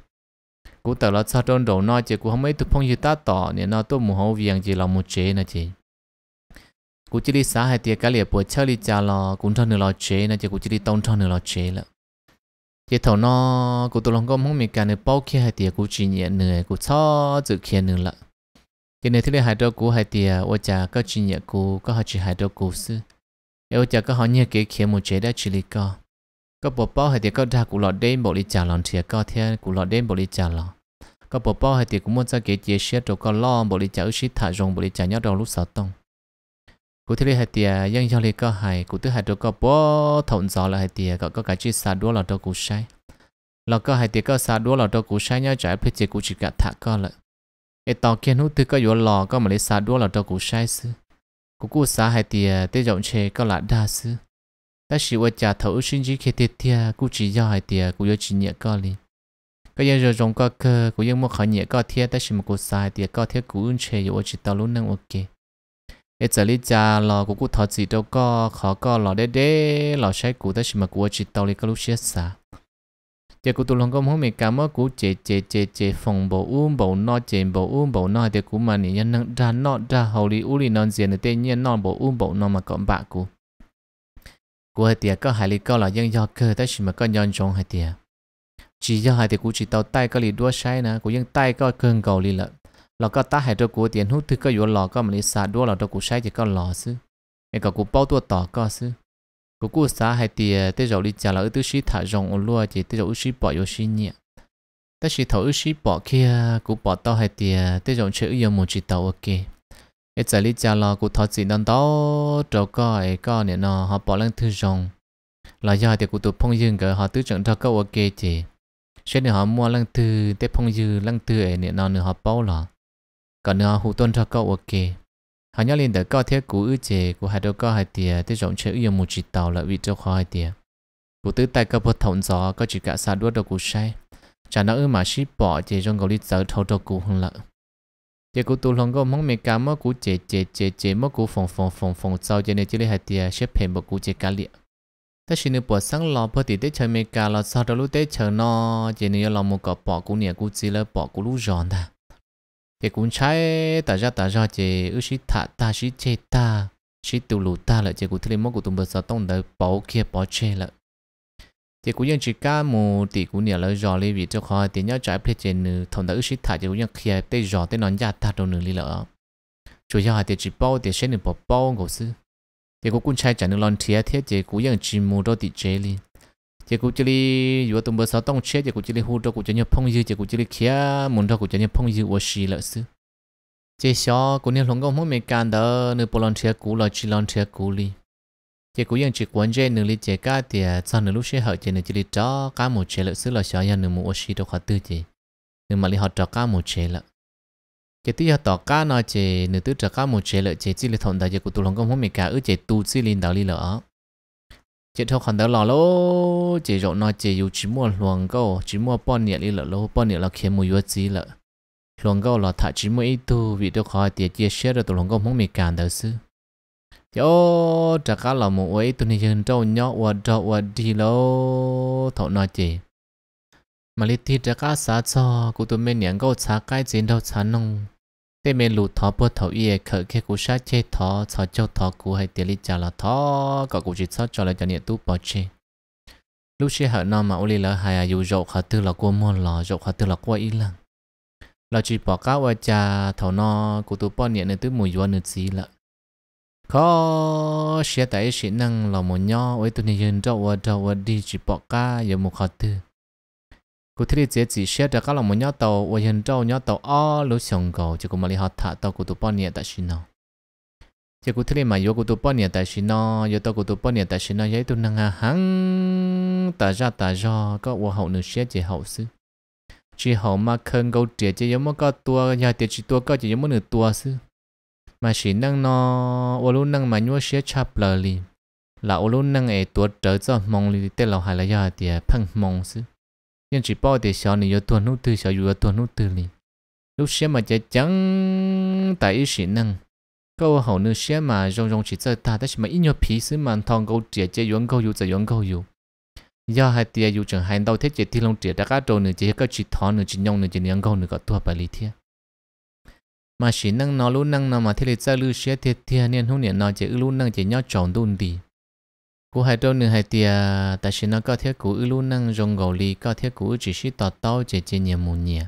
cũ tao là sao trong đầu nói chỉ cũ không mấy tụi phong như ta tỏ nên nó tôi muốn hậu viện chỉ là một chế nè chỉ cú chỉ đi xã hay tiề cái liệp bữa chơi đi trả lo cũng cho nửa lo chế nè chỉ cũ chỉ đi tông cho nửa lo chế lận thì thầu nó cụ tụ lòng có mong mình cả nửa bao kia hai tiền cụ chỉ nhận nửa cụ cho dự kia nửa lợ thì này thì này hai đôi cụ hai tiền ô cha có chỉ nhận cụ có họ chỉ hai đôi cụ sư ô cha có họ nhớ kế kia một chế đã chỉ lý co có bộ bao hai tiền có đa cụ lọt đến bộ lý trả lòng thì có theo cụ lọt đến bộ lý trả lòng có bộ bao hai tiền cũng muốn ra cái chế xe rồi có lo bộ lý trả ước sĩ thả rồng bộ lý trả nhớ đầu lúc sáu tông cụ thể là tiề dân dân thì có hại cụ thứ hai đó có bó thộn gió là tiề có có cái chi xa đua là đó cụ sai là có hai tiề có xa đua là đó cụ sai nhớ trái phải chỉ cụ chỉ cả thả có lợi, cái tàu kia nút thứ có yếu lò có mà lấy xa đua là đó cụ sai sư cụ cụ xa hai tiề tê rộng chê có là đa sư ta chỉ qua trả thấu sinh chỉ khi tiề tiề cụ chỉ do hai tiề cụ yếu chỉ nhẹ có liền cái giờ rồi rồng có cơ cụ yếu một khỏi nhẹ có thiết, ta chỉ một cụ sai tiề có thiết cụ ứng chê yếu chỉ tàu luôn năng ok ấy giờ lý cha lò của cụ thọ gì đâu có khó có lò đế đế lò sai cụ ta chỉ mà cụ chỉ tàu lý cái lúc chết xa giờ cụ tụ lòng công hôm mình cảm ơn cụ chế chế chế chế phòng bộ um bộ no chế bộ um bộ no thì cụ mà nị nhân nâng ra nọ ra hầu lý u lý non diện thì nhiên non bộ um bộ no mà còn bạc cụ cụ hay tiệt có hai lý có là dân do cơ ta chỉ mà có nhân trong hai tiệt chỉ do hai tiệt cụ chỉ tàu tay có lý đua sai nè cụ dân tay có cơn cầu lý lợn là có ta hay cho của tiền hút thứ có yếu lọ có mà lý xa đuôi lọ cho của sai chỉ có lọ chứ, cái có của bao tua tỏ có chứ, của của xa hay thì tới rồi đi trả là thứ sĩ thả rồng ở lúa chỉ tới rồi ưu sĩ bỏ vô sĩ nhẹ tới sĩ thầu ưu sĩ bỏ kia của bỏ tao hay thì tới rồi chơi yếu một chỉ tàu ok cái trả lý trả là của thọ chỉ năm đó trâu coi cái này nó họ bỏ lên thứ rồng là do thì của tụi phong dương cái họ tứ chọn cho câu ok chứ, xem này họ mua lăng thứ, tế phong dương lăng thứ này nè nó nữa họ bao lọ còn nữa ờ, hụ tuân cho cậu ok họ nhớ lên để có thiết cú ư chế của hai đứa có hai tìa tới rộng chơi yêu một chỉ tàu là vì cho khó hai tìa cú tứ tay cơ bột thổng gió có chỉ cả xa đuôi đầu cú say chả nó ư mà ship bỏ chế trong gấu lít giờ thâu đầu cú hung lợ chế cú tu lòng có mong mẹ cá mất cú chế chế chế chế mất cú phòng phòng phòng phòng sau chế này chế lấy hai tìa xếp hình một cú chế cá liệt ta xin được bỏ sang lò bơ thì tết chơi mẹ cá lò sau đó lúc tết chơi nó chế này lò một cọ bỏ cú nè cú chỉ là bỏ cú lú giòn ta cái cuốn trái ta ra ta ra chế ư sĩ thả ta sĩ chế ta sĩ tụ lụ ta là chế của thế mốt của tụm bờ sao tông đời bảo kia bảo chế là chế cuốn dân chỉ cá mù thì cuốn nhiều là giò li vị cho khỏi thì nhớ trái phía trên nữ thằng đã ư sĩ thả chế cuốn dân kia tê giò tê nón già ta đầu nữ li lợ chủ yếu là thì chỉ bao thì sẽ nữ bảo bảo ngầu sư thì cuốn cũng trái chả nữ lon thiệt thiệt chế cuốn dân chỉ mù đó thì chế liền chỉ cũng chỉ li vừa tụm bữa sau tông chết chỉ cũng chỉ li hú cho cũng chỉ nhớ phong dư chỉ cũng chỉ li kia muốn cho cũng chỉ nhớ phong dư ở xì lợi sư chỉ xó cũng như lòng công không mình can đó nửa bồ lon chia cũ là chỉ lon chia cũ li chỉ cũng ยัง chỉ quan chế nửa li chỉ cá thì sau nửa lúc sẽ hỏi chỉ nửa chỉ li cho cá một chế lợi sư là xó nhớ nửa một ở xì đâu khó tư chỉ nửa mà li họ cho cá một chế lợi chỉ tiếc tỏ cá nói chỉ nửa tư cho cá một chế lợi chỉ chỉ li thuận đó chỉ cũng tụi lòng công không mình can ở chỉ tu chỉ li đạo li lợi chị thôi còn đó lò lô chị rộng nói chị dù chỉ mua luồng câu chỉ mua bao nhiêu đi lợ lô bao nhiêu là khiến mua yếu gì lợ luồng câu là thả chỉ mua ít tu vì tôi khỏi tiền chia sẻ rồi tụi luồng câu muốn mì cản đầu sư yo trả cá là một ít tụi này hiện trâu nhỏ và trâu và đi lô thọ nói chỉ, mà lịch thì chắc cá xa cho của tụi mình nhận câu xa cái chiến đâu xa nông thế mình lụt thọ bữa thọ yê khở khi cú sát chết thọ sợ châu thọ cú hay tiền lý trả là thọ có cú chỉ sợ cho là cho nhiệt tu bỏ chê lúc xưa hở nó mà uli lỡ hay à dù rộ khả tư lọ cua mua lọ rộ khả tư lọ cua y lăng lọ chỉ bỏ cá qua cha thọ nó cú tu bỏ nhiệt nữa tới mùi yuan nữa gì lợ khó sẽ tại sĩ năng lọ một nho với tôi nên dân trâu và trâu đi chỉ bỏ cá giờ một khả tư cụ thể chế chỉ xe đã các là một nhau tàu và hiện trâu nhau tàu ở lối sông cầu chỉ cũng mà đi học thả tàu cụ tụ bao nhiêu tại xin nó chỉ cụ thể mà yêu cụ tụ bao nhiêu tại xin nó yêu tàu cụ tụ bao nhiêu tại xin nó vậy tụ năng à hăng ta ra ta ra có và hậu nữ xe chỉ hậu sư chỉ hậu mà khơn câu trẻ chỉ giống mà có tua nhà tiền chỉ tua có chỉ giống mà nửa tua sư mà chỉ năng nó và luôn năng mà nhua xe chập lờ li là ô luôn năng ấy tua trở cho mong li tế lão hải là nhà tiền phăng mong sư nhưng chỉ bao để xóa này tuần nút từ xóa dù tuần nút từ này lúc xé mà chạy chẳng tại ý sĩ năng câu hậu nữ xé mà rong rong chỉ chơi ta đấy mà ít nhiều phí xứ mà thằng câu trẻ chơi yuan câu yu chơi yuan câu yu do hai tia yu chẳng hành đâu thế chơi thi long trẻ đã cá trâu nữa chỉ có chỉ thọ nữa chỉ nhông nữa chỉ nhông câu nữa có tua bài lý thi mà sĩ năng nó luôn năng nó mà thế là chơi lưu xé thiệt thiệt nên hôm nay nó chỉ luôn năng chỉ nhau tròn đun đi cú hai trâu nửa hai tia ta chỉ nó có thiết cú ư luôn năng dùng gầu lì có thiết cú chỉ xí tọt tao chỉ chỉ nhà mù nhà.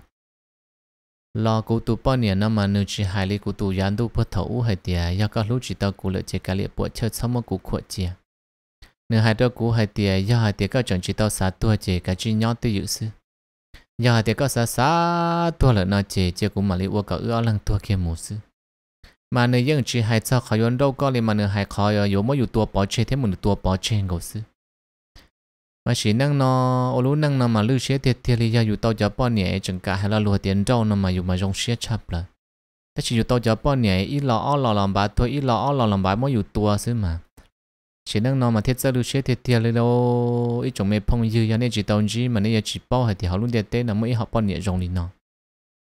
lo cú tu bao nhiêu năm mà nửa chỉ hai li cú tu yán tu bắt thấu hai tia do các lúc chỉ tao cú lợi chỉ cả liệt bộ chơi xong mà cú khuất chia nửa hai trâu cú hai tia do hai tia có chọn chỉ tao xá tua chỉ cả chỉ nhón tu dự sư do hai tia có xá xá tua lợi nó chỉ chỉ cú mà li uo cả ước lăng tua kia mù sư mà nơi yên chỉ hai cho khỏi yon đâu có liền mà nơi hai khỏi yếu mỗi yếu tua bỏ chê thế một tua bỏ chê ngầu sư mà chỉ năng nó ô lú năng nó mà lưu chế thiệt thiệt là yếu tàu giờ bỏ nhẹ chẳng cả hay là lùa tiền trâu nó mà yếu mà rong xé chập là ta chỉ yếu tàu giờ bỏ nhẹ ít lọ ó lọ làm bài thôi ít lọ ó lọ làm bài mỗi yếu tua sư mà chỉ năng nó mà thiết ra lưu chế thiệt thiệt là đâu ít chồng mê phong dư cho nên chỉ tàu gì mà nên chỉ bao hay thì họ luôn đẹp tế là mỗi học bỏ nhẹ rong đi nó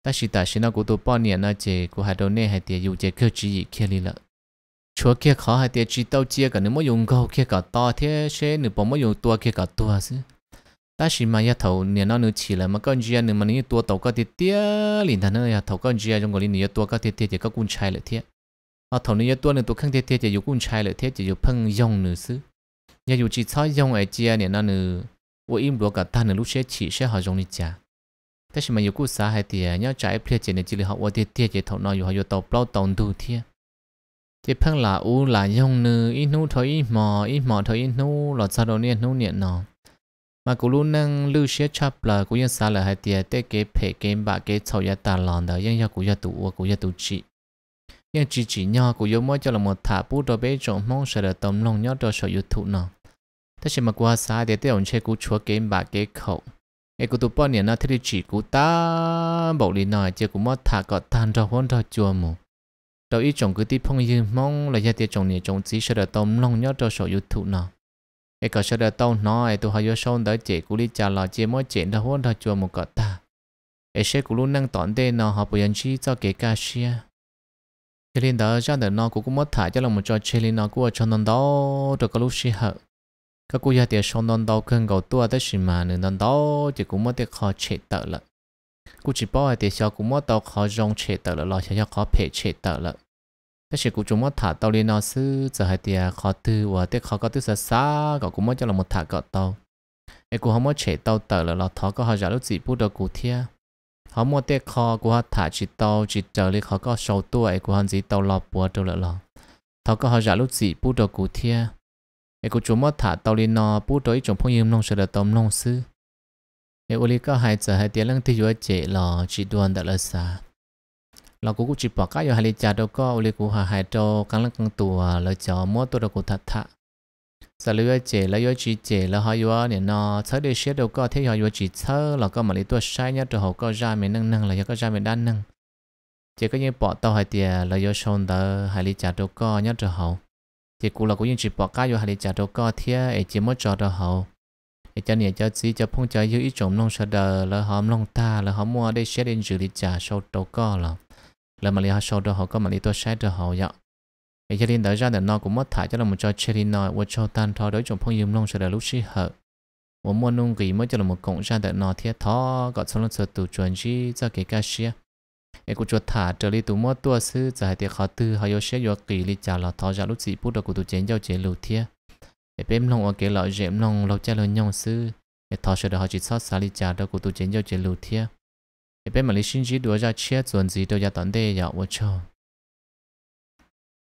ta chỉ ta xin nó của tôi bao nhiêu nó chỉ của hai đầu này hai tiền dùng chỉ cơ chỉ gì kia đi lợ chúa kia khó hai tiền chỉ đầu chỉ cả nếu mà dùng gấu kia cả to thế sẽ nếu bỏ mà dùng tua kia cả tua chứ ta chỉ mà nhà thầu nhà nó nữa chỉ là mà con chia nữa mà nếu tua tàu có tiết tiết liền thằng nó nhà thầu con chia trong cái liền tua có tiết tiết chỉ có cuốn chai lại thế mà thầu nữa tua nữa tua không tiết tiết chỉ dùng cuốn chai lại thế chỉ dùng phong dòng nữa chứ nhà dùng chỉ sao dòng ai chỉ nhà nó nữa ủa im đùa cả ta nữa lúc sẽ chỉ sẽ họ dùng đi chả thế mà yêu cú xã hay thì à, nhớ trái phía trên này chỉ là học qua tiết tiết chỉ thầu nói yêu yêu tàu bao tàu đủ thiệt chỉ phăng là u là nhông nữ ít nu thôi ít mò ít mò thôi ít nu lọt sao đâu niên nu niên nọ mà cũng luôn năng lưu xe chắp là cũng như xã là hay thì để kế phê kế bà kế sau gia ta làm đó nhưng cũng gia tụ cũng gia tụ chỉ nhưng chỉ chỉ nhau cũng yêu mỗi cho là một thả bút đồ bế trộn mong sẽ là tâm lòng nhớ đồ sở yêu thụ thế mà qua xã để tế ổn chế cũng chúa kế bà kế khẩu cái cụ tụ bọn nó thì chỉ cụ ta bảo đi nói chứ cũng mất thà có tan ra hôn ra chùa mù đầu ý chồng cứ tiếp phong như mong là gia tiệt chồng này chồng chỉ sợ đợt tông long nhớ cho sổ youtube thụ nó cái cậu sợ đợt tông nó ai tụ hai vô sông tới chỉ cụ lý trả lời chỉ mỗi chuyện ra hôn ra chùa mù có ta ai sẽ cụ luôn năng tỏn tên nó họ bây giờ chỉ cho kể cả xia cho nên đó ra đợt nó cũng mất thà cho lòng một trò chơi lên nó cũng ở trong đó được có lúc xia hợp các cô gia tiệt xong non đau cơn gầu tua tới xì mà nửa non đau chỉ cũng mất tiệt khó chế tợ lợ cô chỉ bảo tiệt sau cũng mất đau khó rong chế tợ lợ lo sẽ cho khó phê chế tợ lợ thế chỉ cũng chúng mất thả tàu lên nó sư giờ hai tiệt khó tư và tiệt khó có tư xa xa gầu cũng mất cho là một thả gạo tàu Ai cũng không mất chế tàu tợ lợ lo thọ có họ giả lúc gì bút được cụ thia họ mua tiệt khó của họ thả chỉ tàu chỉ chờ lên khó có sầu tua ấy của hắn gì tàu lọp bùa đâu lợ lọ thọ có họ giả lúc gì bút được cụ thia em cũng chúng mất thả tàu lên nó bút đối chúng phong yếm nông sẽ được tôm nông sư ô uli có hai giờ hai tiếng lăng thì vừa chế lò chỉ đoàn đã là xa lò cũng chỉ bỏ cá vào hai lý trà đâu có uli cũng hà hai trâu căng lăng căng tùa lỡ chó mua tôi đâu cũng thả, thà giờ lỡ chế lỡ vừa chỉ chế lỡ họ vừa nè nó thớ đi xé đâu có thế họ vừa chỉ thớ lò có mà lấy tôi sai nhá rồi họ có ra mình nâng nâng là do có ra mình đan nâng chỉ có những bỏ tàu hai tiền lỡ vừa xong tờ hai lý trà đâu có nhá rồi họ thì cũng là cũng chỉ bỏ cá vô hai trả đồ co thế ấy chỉ mới cho đồ hậu ấy cho này cho gì cho phong cho yêu ít trộm nông sờ đờ là họ nông ta là họ mua đây sẽ đến xử lý trả sau đồ co là là mà lý họ sau đồ hậu có mà lý tôi sai đồ hậu vậy ấy cho nên đỡ ra để nó cũng mất thải cho là một cho chơi đi nói và cho tan thò đối trộm phong yêu nông sờ đờ lúc xí hở và mua nông gì mới cho là một cộng ra để nó thiết thò gọi xong là sợ tụ chuẩn gì cho cái ca xia cái cụ chuột thả trở đi tụ mua tua sư giải hai tiệc khó tư họ yêu sẽ yêu kỳ li trả lọ thọ giả lúc sĩ phút được cụ tụ chén giao chế lưu thiê cái bếm lòng ở cái lọ dẹm lòng lâu cha lớn nhong sư cái thọ sẽ được họ chỉ sót xả li trả được cụ tụ chén giao chế lưu thiê cái bếm mà li xin chỉ đuổi ra chia chuẩn gì đâu ra tận đây dạo vô chồng